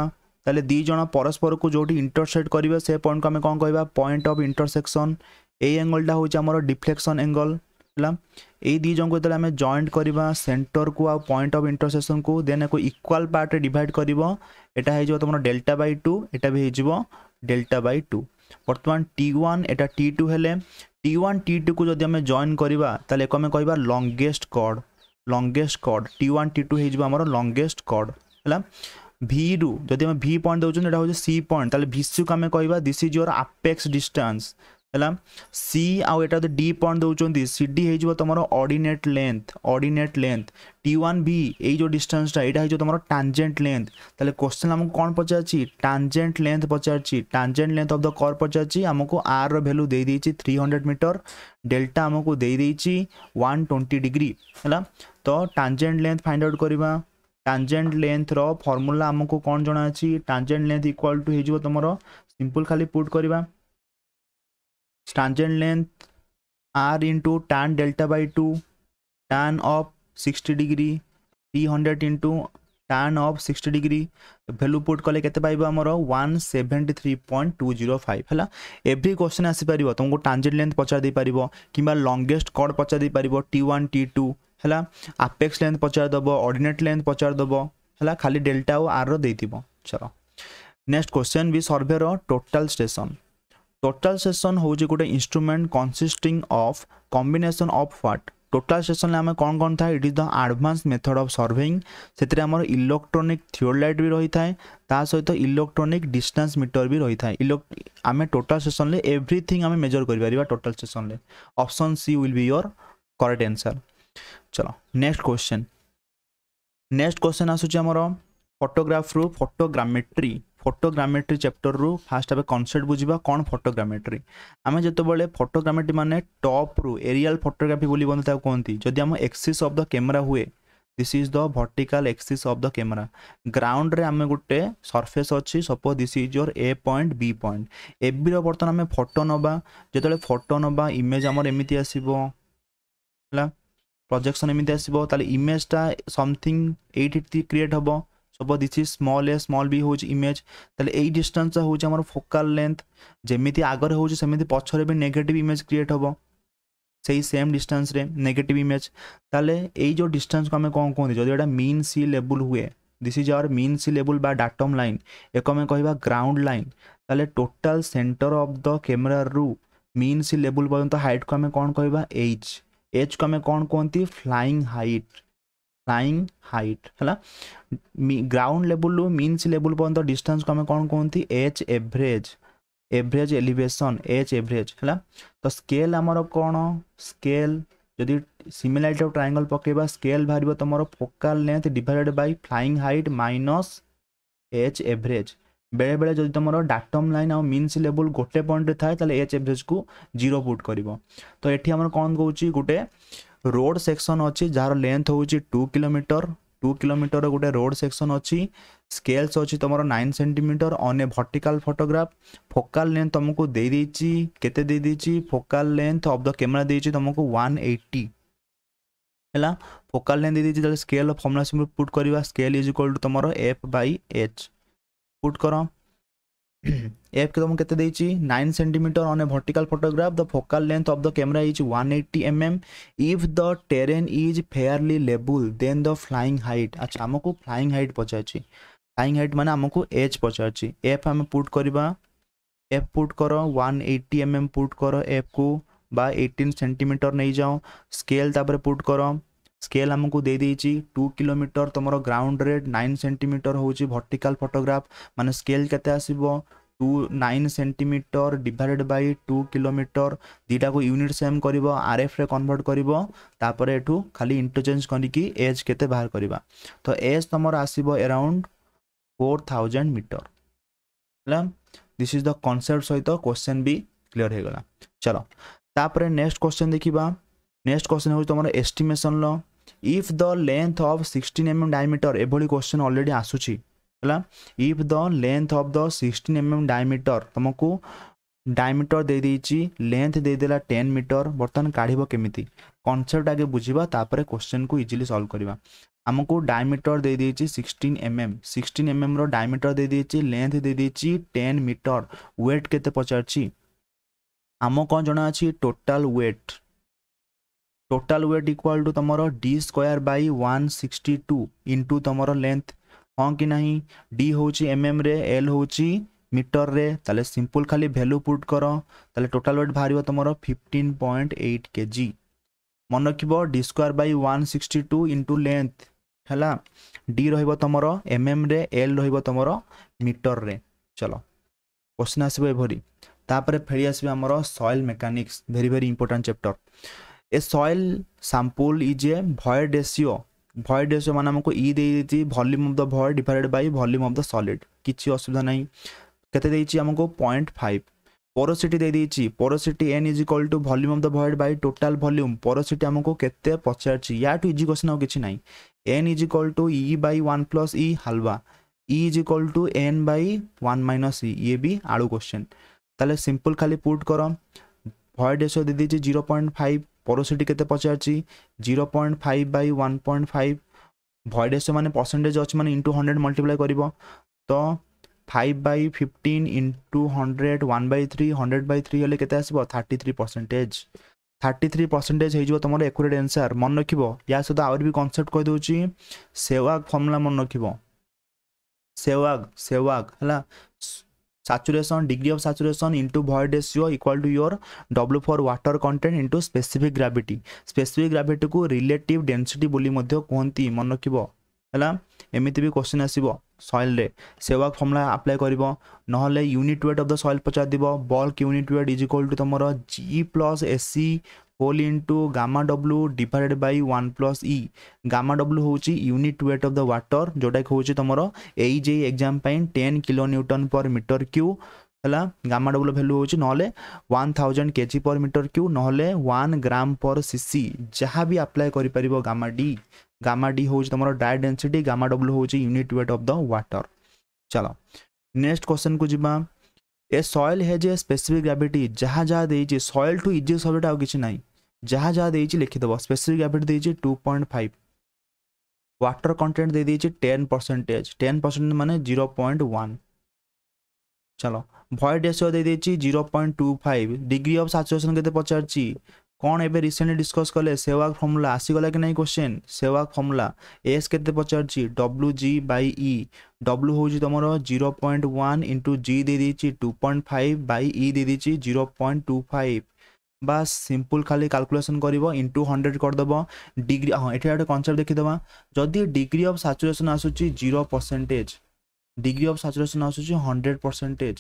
ତାହେଲେ ଦୁଇ ଜଣ ପରସ୍ପରକୁ ଯେଉଁଠି ଇଣ୍ଟରସେକ୍ଟ କରିବେ ସେ ପଏଣ୍ଟକୁ ଆମେ କ'ଣ କହିବା ପଏଣ୍ଟ ଅଫ୍ ଇଣ୍ଟରସେକ୍ସନ୍ ଏଇ ଆଙ୍ଗଲଟା ହେଉଛି ଆମର ଡିଫ୍ଲେକ୍ସନ୍ ଆଙ୍ଗଲ ହେଲା ଏଇ ଦୁଇ ଜଣଙ୍କୁ ଯେତେବେଳେ ଆମେ ଜଏଣ୍ଟ କରିବା ସେଣ୍ଟରକୁ ଆଉ ପଏଣ୍ଟ ଅଫ୍ ଇଣ୍ଟରସେକ୍ସନ୍କୁ ଦେନ୍ ଏକୁ ଇକ୍ୱାଲ୍ ପାର୍ଟରେ ଡିଭାଇଡ଼ କରିବ ଏଇଟା ହେଇଯିବ ତୁମର ଡେଲ୍ଟା ବାଇ ଟୁ ଏଇଟା ବି ହେଇଯିବ ଡେଲ୍ଟା ବାଇ ଟୁ ବର୍ତ୍ତମାନ ଟି ୱାନ୍ ଏଇଟା ଟି ଟୁ ହେଲେ ଟି ୱାନ୍ ଟି ଟୁକୁ ଯଦି ଆମେ ଜଏନ୍ କରିବା ତାହେଲେ ଏକୁ ଆମେ କହିବା longest chord longest chord T one T two ହେଇଯିବ ଆମର ଲଙ୍ଗେଷ୍ଟ କର୍ଡ଼ ହେଲା ভিরু যদি আমি ভি পয়েন্ট দেউছেন এটা হচ্ছে সি পয়েন্ট তাহলে ভিসিকে আমি কহবা this is your apex distance ହେଲା ସି ଆଉ ଏଇଟା ଯଦି ଡି ପଏଣ୍ଟ ଦେଉଛନ୍ତି ସି ଡି ହେଇଯିବ ତୁମର ordinate length ordinate length T one B ଏଇ ଯେଉଁ ଡିଷ୍ଟାନ୍ସଟା ଏଇଟା ହେଇଯିବ ତୁମର ଟାଞ୍ଜେଣ୍ଟ ଲେନ୍ଥ ତାହେଲେ କ୍ୱେଶ୍ଚନ୍ ଆମକୁ କ'ଣ ପଚାରିଛି ଟାଞ୍ଜେଣ୍ଟ ଲେନ୍ଥ ପଚାରିଛି ଟାଞ୍ଜେଣ୍ଟ ଲେନ୍ଥ ଅଫ୍ ଦ କର୍ ପଚାରିଛି ଆମକୁ ଆର୍ର ଭ୍ୟାଲୁ ଦେଇଦେଇଛି ଥ୍ରୀ ହଣ୍ଡ୍ରେଡ଼ ମିଟର ଡେଲ୍ଟା ଆମକୁ ଦେଇଦେଇଛି ୱାନ୍ ଟ୍ୱେଣ୍ଟି ଡିଗ୍ରୀ ହେଲା ତ ଟାଞ୍ଜେଣ୍ଟ ଲେନ୍ଥ ଫାଇଣ୍ଡ ଆଉଟ୍ କରିବା ଟାଞ୍ଜେଣ୍ଟ ଲେନ୍ଥର ଫର୍ମୁଲା ଆମକୁ କ'ଣ ଜଣାଅଛି ଟାଞ୍ଜେଣ୍ଟ ଲେନ୍ଥ ଇକ୍ୱାଲ୍ ଟୁ ହେଇଯିବ ତୁମର ସିମ୍ପଲ୍ ଖାଲି ପୁଟ୍ କରିବା tangent length R into tan delta by two tan of sixty degree three hundred into tan of sixty degree value put କଲେ କେତେ ପାଇବ ଆମର one seventy three point two zero five ହେଲା every question ଆସିପାରିବ ତୁମକୁ ଟାଞ୍ଜେଣ୍ଟ length ପଚାରି ଦେଇପାରିବ କିମ୍ବା ଲଙ୍ଗେଷ୍ଟ କର୍ଡ଼ ପଚାରି ଦେଇପାରିବ ଟି ୱାନ୍ ଟି ଟୁ ହେଲା ଆପେକ୍ସ ଲେନ୍ଥ ପଚାରିଦେବ ଅର୍ଡିନେଟ୍ ଲେନ୍ଥ ପଚାରିଦେବ ହେଲା ଖାଲି ଡେଲ୍ଟା ଆଉ ଆର୍ର ଦେଇଥିବ ଚଲ ନେକ୍ସଟ କ୍ୱେଶ୍ଚନ୍ ବି ସର୍ଭେର ଟୋଟାଲ୍ ଷ୍ଟେସନ୍ ଟୋଟାଲ୍ ଷ୍ଟେସନ୍ ହେଉଛି ଗୋଟେ instrument consisting of combination of what ଟୋଟାଲ୍ ଷ୍ଟେସନ୍ରେ ଆମେ କ'ଣ କ'ଣ ଥାଏ it is the advance method of surveying ସେଥିରେ ଆମର ଇଲେକ୍ଟ୍ରୋନିକ୍ ଥିଓଲାଇଟ୍ ବି ରହିଥାଏ ତା ସହିତ ଇଲେକ୍ଟ୍ରୋନିକ୍ ଡିଷ୍ଟାନ୍ସ ମିଟର ବି ରହିଥାଏ ଆମେ ଟୋଟାଲ୍ ଷ୍ଟେସନ୍ରେ ଏଭ୍ରିଥିଙ୍ଗ ଆମେ ମେଜର୍ କରିପାରିବା ଟୋଟାଲ୍ ଷ୍ଟେସନ୍ରେ option C will be your correct answer চলো ନେକ୍ସଟ କ୍ୱେଶ୍ଚନ୍ ନେକ୍ସଟ କ୍ୱେଶ୍ଚନ୍ ଆସୁଛି ଆମର ଫଟୋଗ୍ରାଫରୁ ଫଟୋଗ୍ରାମେଟ୍ରି ଫଟୋଗ୍ରାମେଟ୍ରି ଚାପ୍ଟରରୁ ଫାଷ୍ଟ ଆମେ କନସେପ୍ଟ ବୁଝିବା କ'ଣ ଫଟୋଗ୍ରାମେଟ୍ରି ଆମେ ଯେତେବେଳେ ଫଟୋଗ୍ରାମେଟ୍ରି ମାନେ ଟପ୍ରୁ ଏରିଆଲ୍ ଫଟୋଗ୍ରାଫି ବୋଲି ମଧ୍ୟ ତାକୁ କୁହନ୍ତି ଯଦି ଆମ ଏକ୍ସିସ୍ ଅଫ୍ ଦ କ୍ୟାମେରା ହୁଏ this is the vertical axis of the camera ଗ୍ରାଉଣ୍ଡରେ ଆମେ ଗୋଟେ ସର୍ଫେସ୍ ଅଛି suppose this is your A point B point ଏବିର ବର୍ତ୍ତମାନ ଆମେ ଫଟୋ ନେବା ଯେତେବେଳେ ଫଟୋ ନେବା ଇମେଜ୍ ଆମର ଏମିତି ଆସିବ ହେଲା প্রজেকশন এমনি আসব তাহলে ইমেজটা সমথিং এইটি ক্রিয়েট হব সপোজ দিছি স্মল এ স্মল বি হচ্ছে ইমেজ তাহলে এই ডিষ্টান্সটা হচ্ছে আমার ফোকাল লেন্থ যেমিতি আগরে হচ্ছে সেমিতি পছরে বি নেগেটিভ ইমেজ ক্রিয়েট হব সেই সেম ডিষ্টান্সরে নেগেটিভ ইমেজ তাহলে এই যে ডিষ্টান্সকে আমি কম কুহতি যদি এটা মিন সি লেবুল হুয়ে this is our mean sea লেবুল বা ডাটম লাইন এক আমি কহবা গ্রাউন্ড লাইন তাহলে total center of the camera রু মিন সি লেবুল পর্যন্ত হাইটকে আমি কম কহবা এইচ एज कम कौन कौन थी फ्लाइंग हाइट फ्लाइंग हाइट है ग्राउंड लेवल रू मीन लेवल पर्यटन डिस्टेंस को आम कौन कहती H average average elevation H average है तो स्केल आमर कौन स्केल जदि सिमिलारिटी ऑफ ट्रायंगल पकेबा स्केल बाहर तुम focal length divided by flying height minus H average ବେଳେବେଳେ ଯଦି ତୁମର ଡାଟମ୍ ଲାଇନ୍ ଆଉ ମିନ୍ ସିଲେବୁଲ୍ ଗୋଟେ ପଏଣ୍ଟରେ ଥାଏ ତାହେଲେ ଏଚ୍ ଏଭରେଜ୍କୁ ଜିରୋ ପୁଟ୍ କରିବ ତ ଏଠି ଆମର କ'ଣ କହୁଛି ଗୋଟେ ରୋଡ଼ ସେକ୍ସନ୍ ଅଛି ଯାହାର ଲେନ୍ଥ ହେଉଛି ଟୁ କିଲୋମିଟର ଟୁ କିଲୋମିଟର ଗୋଟେ ରୋଡ଼ ସେକ୍ସନ୍ ଅଛି ସ୍କେଲ୍ସ ଅଛି ତୁମର nine centimetre on a vertical photograph focal length ତୁମକୁ ଦେଇଦେଇଛି କେତେ ଦେଇଦେଇଛି focal length of the camera ଦେଇଛି ତୁମକୁ ୱାନ୍ ଏଇଟି ହେଲା ଫୋକାଲ୍ ଲେନ୍ଥ ଦେଇଦେଇଛି ତାହେଲେ ସ୍କେଲ୍ ଫର୍ମୁଲା ସିମ୍ପଲ୍ ପୁଟ୍ କରିବା ସ୍କେଲ୍ ଇଜ୍ ଇକ୍ୱାଲ୍ ଟୁ ତୁମର ଏଫ୍ ବାଇ ଏଚ୍ पुट कर एफ तुमको केते nine centimetre on a vertical photograph the focal length of the camera is 180 mm if the terrain is fairly लेबल then the flying height अच्छा आमको flying height पचार flying height मैंने आमको H पचार एफ आम पुट करवा एफ पुट कर 180 एट्टी एम एम पुट कर एफ को बा 18 सेंटीमीटर नहीं जाओ स्केल तापर पुट कर ସ୍କେଲ୍ ଆମକୁ ଦେଇଦେଇଛି ଟୁ କିଲୋମିଟର ତୁମର ଗ୍ରାଉଣ୍ଡ ରେଟ୍ ନାଇନ୍ ସେଣ୍ଟିମିଟର ହେଉଛି ଭର୍ଟିକାଲ୍ ଫଟୋଗ୍ରାଫ୍ ମାନେ ସ୍କେଲ୍ କେତେ ଆସିବ to nine centimetre divided by two kilometre ଦୁଇଟାକୁ ୟୁନିଟ୍ ସେମ୍ କରିବ ଆର୍ଏଫ୍ରେ କନଭର୍ଟ କରିବ ତାପରେ ଏଠୁ ଖାଲି ଇଣ୍ଟରଚେଞ୍ଜ କରିକି ଏଜ୍ କେତେ ବାହାର କରିବା ତ ଏଜ୍ ତୁମର ଆସିବ ଏରାଉଣ୍ଡ ଫୋର୍ ଥାଉଜେଣ୍ଡ ମିଟର ହେଲା ଦିସ୍ ଇଜ୍ ଦ କନସେପ୍ଟ ସହିତ କ୍ୱେଶ୍ଚନ୍ ବି କ୍ଲିଅର୍ ହେଇଗଲା ଚାଲ ତାପରେ ନେକ୍ସଟ କ୍ୱେଶ୍ଚନ୍ ଦେଖିବା ନେକ୍ସଟ କ୍ୱେଶ୍ଚନ୍ ହେଉଛି ତୁମର estimation law if the length of sixteen mm diameter ଏଭଳି କ୍ୱେଶ୍ଚନ୍ ଅଲରେଡ଼ି ଆସୁଛି ହେଲା if the length of the sixteen mm diameter ତୁମକୁ ଡାଇମିଟର ଦେଇଦେଇଛି ଲେନ୍ଥ ଦେଇଦେଲା ଟେନ୍ ମିଟର ବର୍ତ୍ତମାନ କାଢ଼ିବ କେମିତି କନସେପ୍ଟ ଆଗେ ବୁଝିବା ତାପରେ କ୍ୱେଶ୍ଚନ୍କୁ ଇଜିଲି ସଲ୍ଭ କରିବା ଆମକୁ ଡାଇମିଟର ଦେଇଦେଇଛି ସିକ୍ସଟିନ୍ ଏମ୍ଏମ୍ ସିକ୍ସଟିନ୍ ଏମ୍ଏମ୍ର ଡାଇମିଟର ଦେଇଦେଇଛି ଲେନ୍ଥ ଦେଇଦେଇଛି ଟେନ୍ ମିଟର ୱେଟ୍ କେତେ ପଚାରିଛି ଆମ କ'ଣ ଜଣାଅଛି total weight total weight equal to ତୁମର D square by one sixty two into ତୁମର ଲେନ୍ଥ ହଁ କି ନାହିଁ ଡି ହେଉଛି ଏମ୍ଏମ୍ରେ ଏଲ୍ ହେଉଛି ମିଟରରେ ତାହେଲେ ସିମ୍ପୁଲ୍ ଖାଲି ଭ୍ୟାଲୁ ପୁଟ୍ କର ତାହେଲେ ଟୋଟାଲ ୱେଟ୍ ବାହାରିବ ତୁମର ଫିଫ୍ଟିନ୍ ପଏଣ୍ଟ ଏଇଟ୍ କେଜି ମନେ ରଖିବ D square by one sixty two into length ହେଲା ଡି ରହିବ ତୁମର ଏମ୍ଏମ୍ରେ ଏଲ୍ ରହିବ ତୁମର ମିଟରରେ ଚଲ କୋଶ୍ଚିନ୍ ଆସିବ ଏଭଳି ତାପରେ ଫେରି ଆସିବ ଆମର soil mechanics very very important chapter a soil sample is a void ratio void ratio ମାନେ ଆମକୁ ଇ ଦେଇଦେଇଛି volume of the void divided by volume of the solid କିଛି ଅସୁବିଧା ନାହିଁ କେତେ ଦେଇଛି ଆମକୁ ପଏଣ୍ଟ ଫାଇଭ୍ ପରୋସିଟି ଦେଇଦେଇଛି porosity n is equal to volume of the void by total volume porosity ଆମକୁ କେତେ ପଚାରିଛି ୟାଠୁ ଇଜି କ୍ୱେଶ୍ଚନ୍ ଆଉ କିଛି ନାହିଁ n is equal to e by one plus e ହାଲୱା e is equal to n by one minus e ଇଏ ବି ଆଳୁ କ୍ୱେଶ୍ଚନ୍ ତାହେଲେ ସିମ୍ପଲ୍ ଖାଲି ପୁଟ୍ କର ଭଏଡ୍ ରେସିଓ ଦେଇଦେଇଛି ଜିରୋ ପଏଣ୍ଟ ଫାଇଭ୍ ପଡ଼ୋଶୀ କେତେ ପଚାରିଛି zero point five by one point five ଭଏଡ଼ ratio ମାନେ ପରସେଣ୍ଟେଜ୍ ଅଛି ମାନେ ଇଣ୍ଟୁ ହଣ୍ଡ୍ରେଡ଼ ମଲ୍ଟିପ୍ଲାଏ କରିବ ତ five by fifteen into hundred one by three hundred by three হলে কেতে আসব thirty three percentage thirty three percentage হয়ে তোমার একুরেট এনসার মনে রাখব ইয়া সহ আহরি বি কনসেপ্ট কেদি সেওয়াগ ফর্মুলা মনে রাখব সেওয়াগ সেওয়াগ হল saturation degree of saturation into void ratio equal to your w4 water content into specific gravity specific gravity को relative density बोली मध्य कौन थी मन रखिबो हैला एमिति भी क्वेश्चन आसीबो ସଏଲ୍ରେ ସେ ୱାର୍କ ଫର୍ମୁଲା ଆପ୍ଲାଏ କରିବ ନହେଲେ unit weight of the soil ପଚାରିଦେବ bulk unit weight is equal to ତୁମର G plus S C whole into gamma W divided by one plus e gamma W ହେଉଛି unit weight of the water ଯେଉଁଟାକି ହେଉଛି ତୁମର AE JE exam ପାଇଁ ten kilo newton per metre cube ହେଲା gamma W value ହେଉଛି ନହେଲେ one thousand kg per metre cube ନହେଲେ one gram per cc ଯାହା ବି ଆପ୍ଲାଏ କରିପାରିବ ଗାମା ଡି ଗାମା ଡି ହେଉଛି ତୁମର તમારો ડાય ଗାମା ગામા ହେଉଛି unit weight unit the of ଚାଲ વોટર ચાલો ନେକ୍ସଟ କ୍ୱେଶ୍ଚନକୁ ଯିବା a soil has a specific gravity ଯାହା ଯାହା ଦେଇଛି ସଏଲ୍ ଟୁ ଇଜି ସବଜେକ୍ଟ ଆଉ କିଛି ନାହିଁ ଯାହା ଯାହା ଦେଇଛି ଲେଖିଦେବ ସ୍ପେସିଫିକ୍ ଗ୍ରାଭିଟି ଦେଇଛି two point five water content ଦେଇଦେଇଛି ଟେନ୍ ପରସେଣ୍ଟେଜ୍ ଟେନ୍ ପରସେଣ୍ଟ ମାନେ ଜିରୋ ପଏଣ୍ଟ ୱାନ୍ ଚାଲ ଭଏଡ୍ ରେସିଓ ଦେଇଦେଇଛି zero point two five degree of saturation କେତେ ପଚାରିଛି କ'ଣ ଏବେ ରିସେଣ୍ଟଲି ଡିସ୍କସ୍ କଲେ ସେୱାଗ ଫର୍ମୁଲା ଆସିଗଲା କି ନାହିଁ କ୍ୱେଶ୍ଚେନ୍ ସେୱାଗ ଫର୍ମୁଲା ଏସ୍ କେତେ ପଚାରୁଛି W G by e W ହେଉଛି ତୁମର zero point one into G ଦେଇଦେଇଛି two point five by e ଦେଇଦେଇଛି ଜିରୋ ପଏଣ୍ଟ ଟୁ ଫାଇଭ୍ বা সিম্পল খালি কালকুলেসন করব ইন্টু হন্ড্রেড করদেব ডিগ্রি হ্যাঁ এটি গোটে কনসেপ্ট দেখিদেবা যদি ডিগ্রি অফ সাচুরেসন আসুচি zero percentage degree of saturation আসুচি হন্ড্রেড পরসেন্টেজ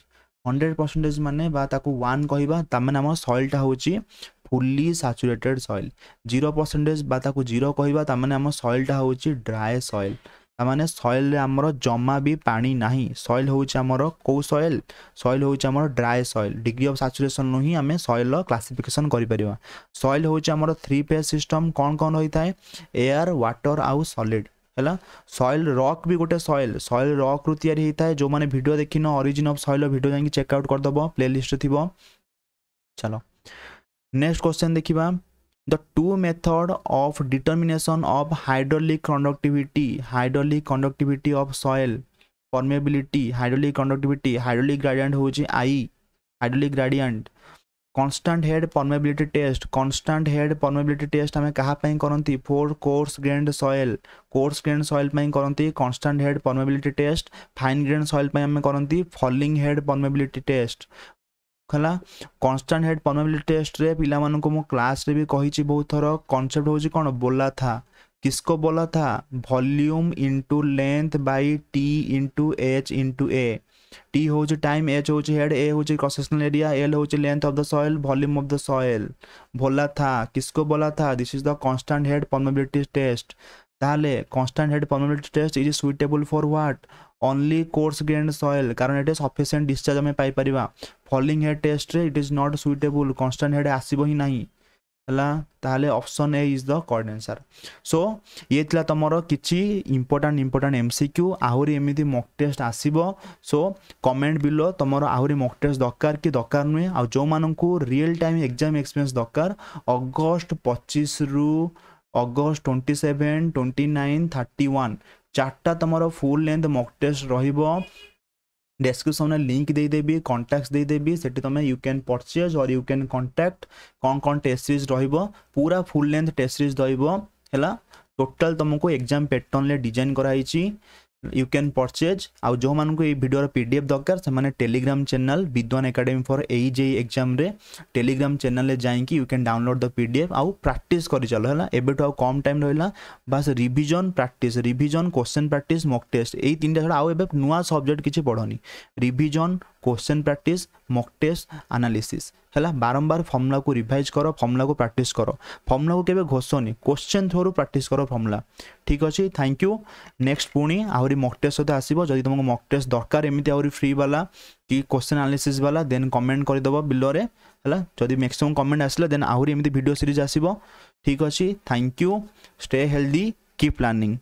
হন্ড্রেড পরসেন্টেজ মানে বা তাকে ওয়ান কহবা তার মানে আমার সয়েলটা হচ্ছে ଫୁଲି ସାଚୁରେଟେଡ଼୍ ସଏଲ୍ ଜିରୋ ପରସେଣ୍ଟେଜ୍ ବା ତାକୁ ଜିରୋ କହିବା ତାମାନେ ଆମ ସଏଲ୍ଟା ହେଉଛି ଡ୍ରାଏ ସଏଲ୍ ତାମାନେ ସଏଲ୍ରେ ଆମର ଜମା ବି ପାଣି ନାହିଁ ସଏଲ୍ ହେଉଛି ଆମର କେଉଁ ସଏଲ୍ ସଏଲ୍ ହେଉଛି ଆମର ଡ୍ରାଏ ସଏଲ୍ ଡିଗ୍ରୀ ଅଫ୍ ସାଚୁରେସନ୍ରୁ ହିଁ ଆମେ ସଏଲ୍ର କ୍ଲାସିଫିକେସନ୍ କରିପାରିବା ସଏଲ୍ ହେଉଛି ଆମର ଥ୍ରୀ ଫେଜ୍ ସିଷ୍ଟମ୍ କ'ଣ କ'ଣ ରହିଥାଏ ଏୟାର ୱାଟର ଆଉ ସଲିଡ୍ ହେଲା ସଏଲ୍ ରକ୍ ବି ଗୋଟେ ସଏଲ୍ ସଏଲ୍ ରକ୍ରୁ ତିଆରି ହେଇଥାଏ ଯେଉଁମାନେ ଭିଡ଼ିଓ ଦେଖିନ ଅରିଜିନ୍ ଅଫ୍ ସଏଲ୍ର ଭିଡ଼ିଓ ଯାଇକି ଚେକ୍ ଆଉଟ୍ କରିଦେବ ପ୍ଲେଲିଷ୍ଟରେ ଥିବ ଚାଲ नेक्स्ट क्वेश्चन देखा the two method of determination of hydraulic conductivity hydraulic conductivity of soil permeability hydraulic conductivity hydraulic gradient हूँ i hydraulic gradient constant head permeability test constant head permeability test आम क्या करती for coarse grade soil coarse grade soil करती constant head permeability test fine grade soil करती falling head permeability test ହେଲା constant head permeability ଟେଷ୍ଟରେ ପିଲାମାନଙ୍କୁ ମୁଁ କ୍ଲାସ୍ରେ ବି କହିଛି ବହୁତ ଥର କନସେପ୍ଟ ହେଉଛି କ'ଣ ବୋଲା ଥା किसको बोला था volume into length by t into h into a t हूँ टाइम एच हूँ हेड ए हूँ कंसेशनल एरिया एल हूँ length of the soil volume of the soil भोला था किसको बोला था this is the constant head permeability test ताले constant head permeability test is suitable for what only coarse grain soil କାରଣ ଏଠି ସଫିସିଏଣ୍ଟ ଡିସଚାର୍ଜ ଆମେ ପାଇପାରିବା ଫଲିଂ ହେଡ୍ ଟେଷ୍ଟରେ it is not suitable constant head ଆସିବ ହିଁ ନାହିଁ ହେଲା ତାହେଲେ option A is the correct answer so ଇଏ ଥିଲା ତୁମର କିଛି important important M C Q ଆହୁରି ଏମିତି ମକ୍ ଟେଷ୍ଟ ଆସିବ ସୋ କମେଣ୍ଟ ବିଲୋ ତୁମର ଆହୁରି ମକ୍ ଟେଷ୍ଟ ଦରକାର କି ଦରକାର ନୁହେଁ ଆଉ ଯେଉଁମାନଙ୍କୁ ରିଅଲ୍ ଟାଇମ୍ ଏକ୍ଜାମ୍ ଏକ୍ସପିରିଏନ୍ସ ଦରକାର ଅଗଷ୍ଟ ପଚିଶରୁ August twenty seven twenty nine thirty one চারটা তোমার ফুল লেন্থ মক টেস্ট রহব ডেসক্রিপশনে লিঙ্ক ଦେଇଦେବି କଣ୍ଟାକ୍ଟ ଦେଇଦେବି ସେଠି ତୁମେ you can purchase or you can contact କ'ଣ କ'ଣ ଟେଷ୍ଟ ସିରିଜ୍ ରହିବ ପୁରା ଫୁଲ୍ ଲେନ୍ଥ ଟେଷ୍ଟ ସିରିଜ୍ ରହିବ ହେଲା ଟୋଟାଲ୍ ତୁମକୁ ଏକ୍ଜାମ୍ ପ୍ୟାଟର୍ନରେ ଡିଜାଇନ୍ କରାହେଇଛି ୟୁ କ୍ୟାନ୍ ପରଚେଜ୍ ଆଉ ଯେଉଁମାନଙ୍କୁ ଏଇ ଭିଡ଼ିଓର ପି ଡି ଏଫ୍ ଦରକାର ସେମାନେ Telegram channel Vidwan academy for AE JE ଏକ୍ଜାମ୍ରେ ଟେଲିଗ୍ରାମ ଚ୍ୟାନେଲ୍ରେ ଯାଇକି you can download the P D F ଆଉ ପ୍ରାକ୍ଟିସ୍ କରିଚାଲ ହେଲା ଏବେଠୁ ଆଉ କମ୍ ଟାଇମ୍ ରହିଲା ବାସ୍ revision practice revision question practice mock test ଏଇ ତିନିଟା ଛଡ଼ା ଆଉ ଏବେ ନୂଆ ସବଜେକ୍ଟ କିଛି ପଢ଼ନି revision question practice mock test analysis है बारंबार फर्मुला को रिभाइज कर फर्मुला को प्राक्ट कर फर्मुला को केवे घोषनी क्वेश्चन थ्रो प्राक्ट कर फर्मुला ठीक अच्छे थैंक यू नेक्स्ट पुणी आहरी मक टेस्ट सहित आसो जदि तुमको मक टेस्ट दरकार एमती आहरी फ्री बाला कि क्वेश्चन आनालीसीस बाला देन कमेंट करदेव बिलर है जदि मैक्सीम कमेंट आसला देन आहरी एमती भिड सीरीज आसो ठीक अच्छे thank you stay healthy keep planning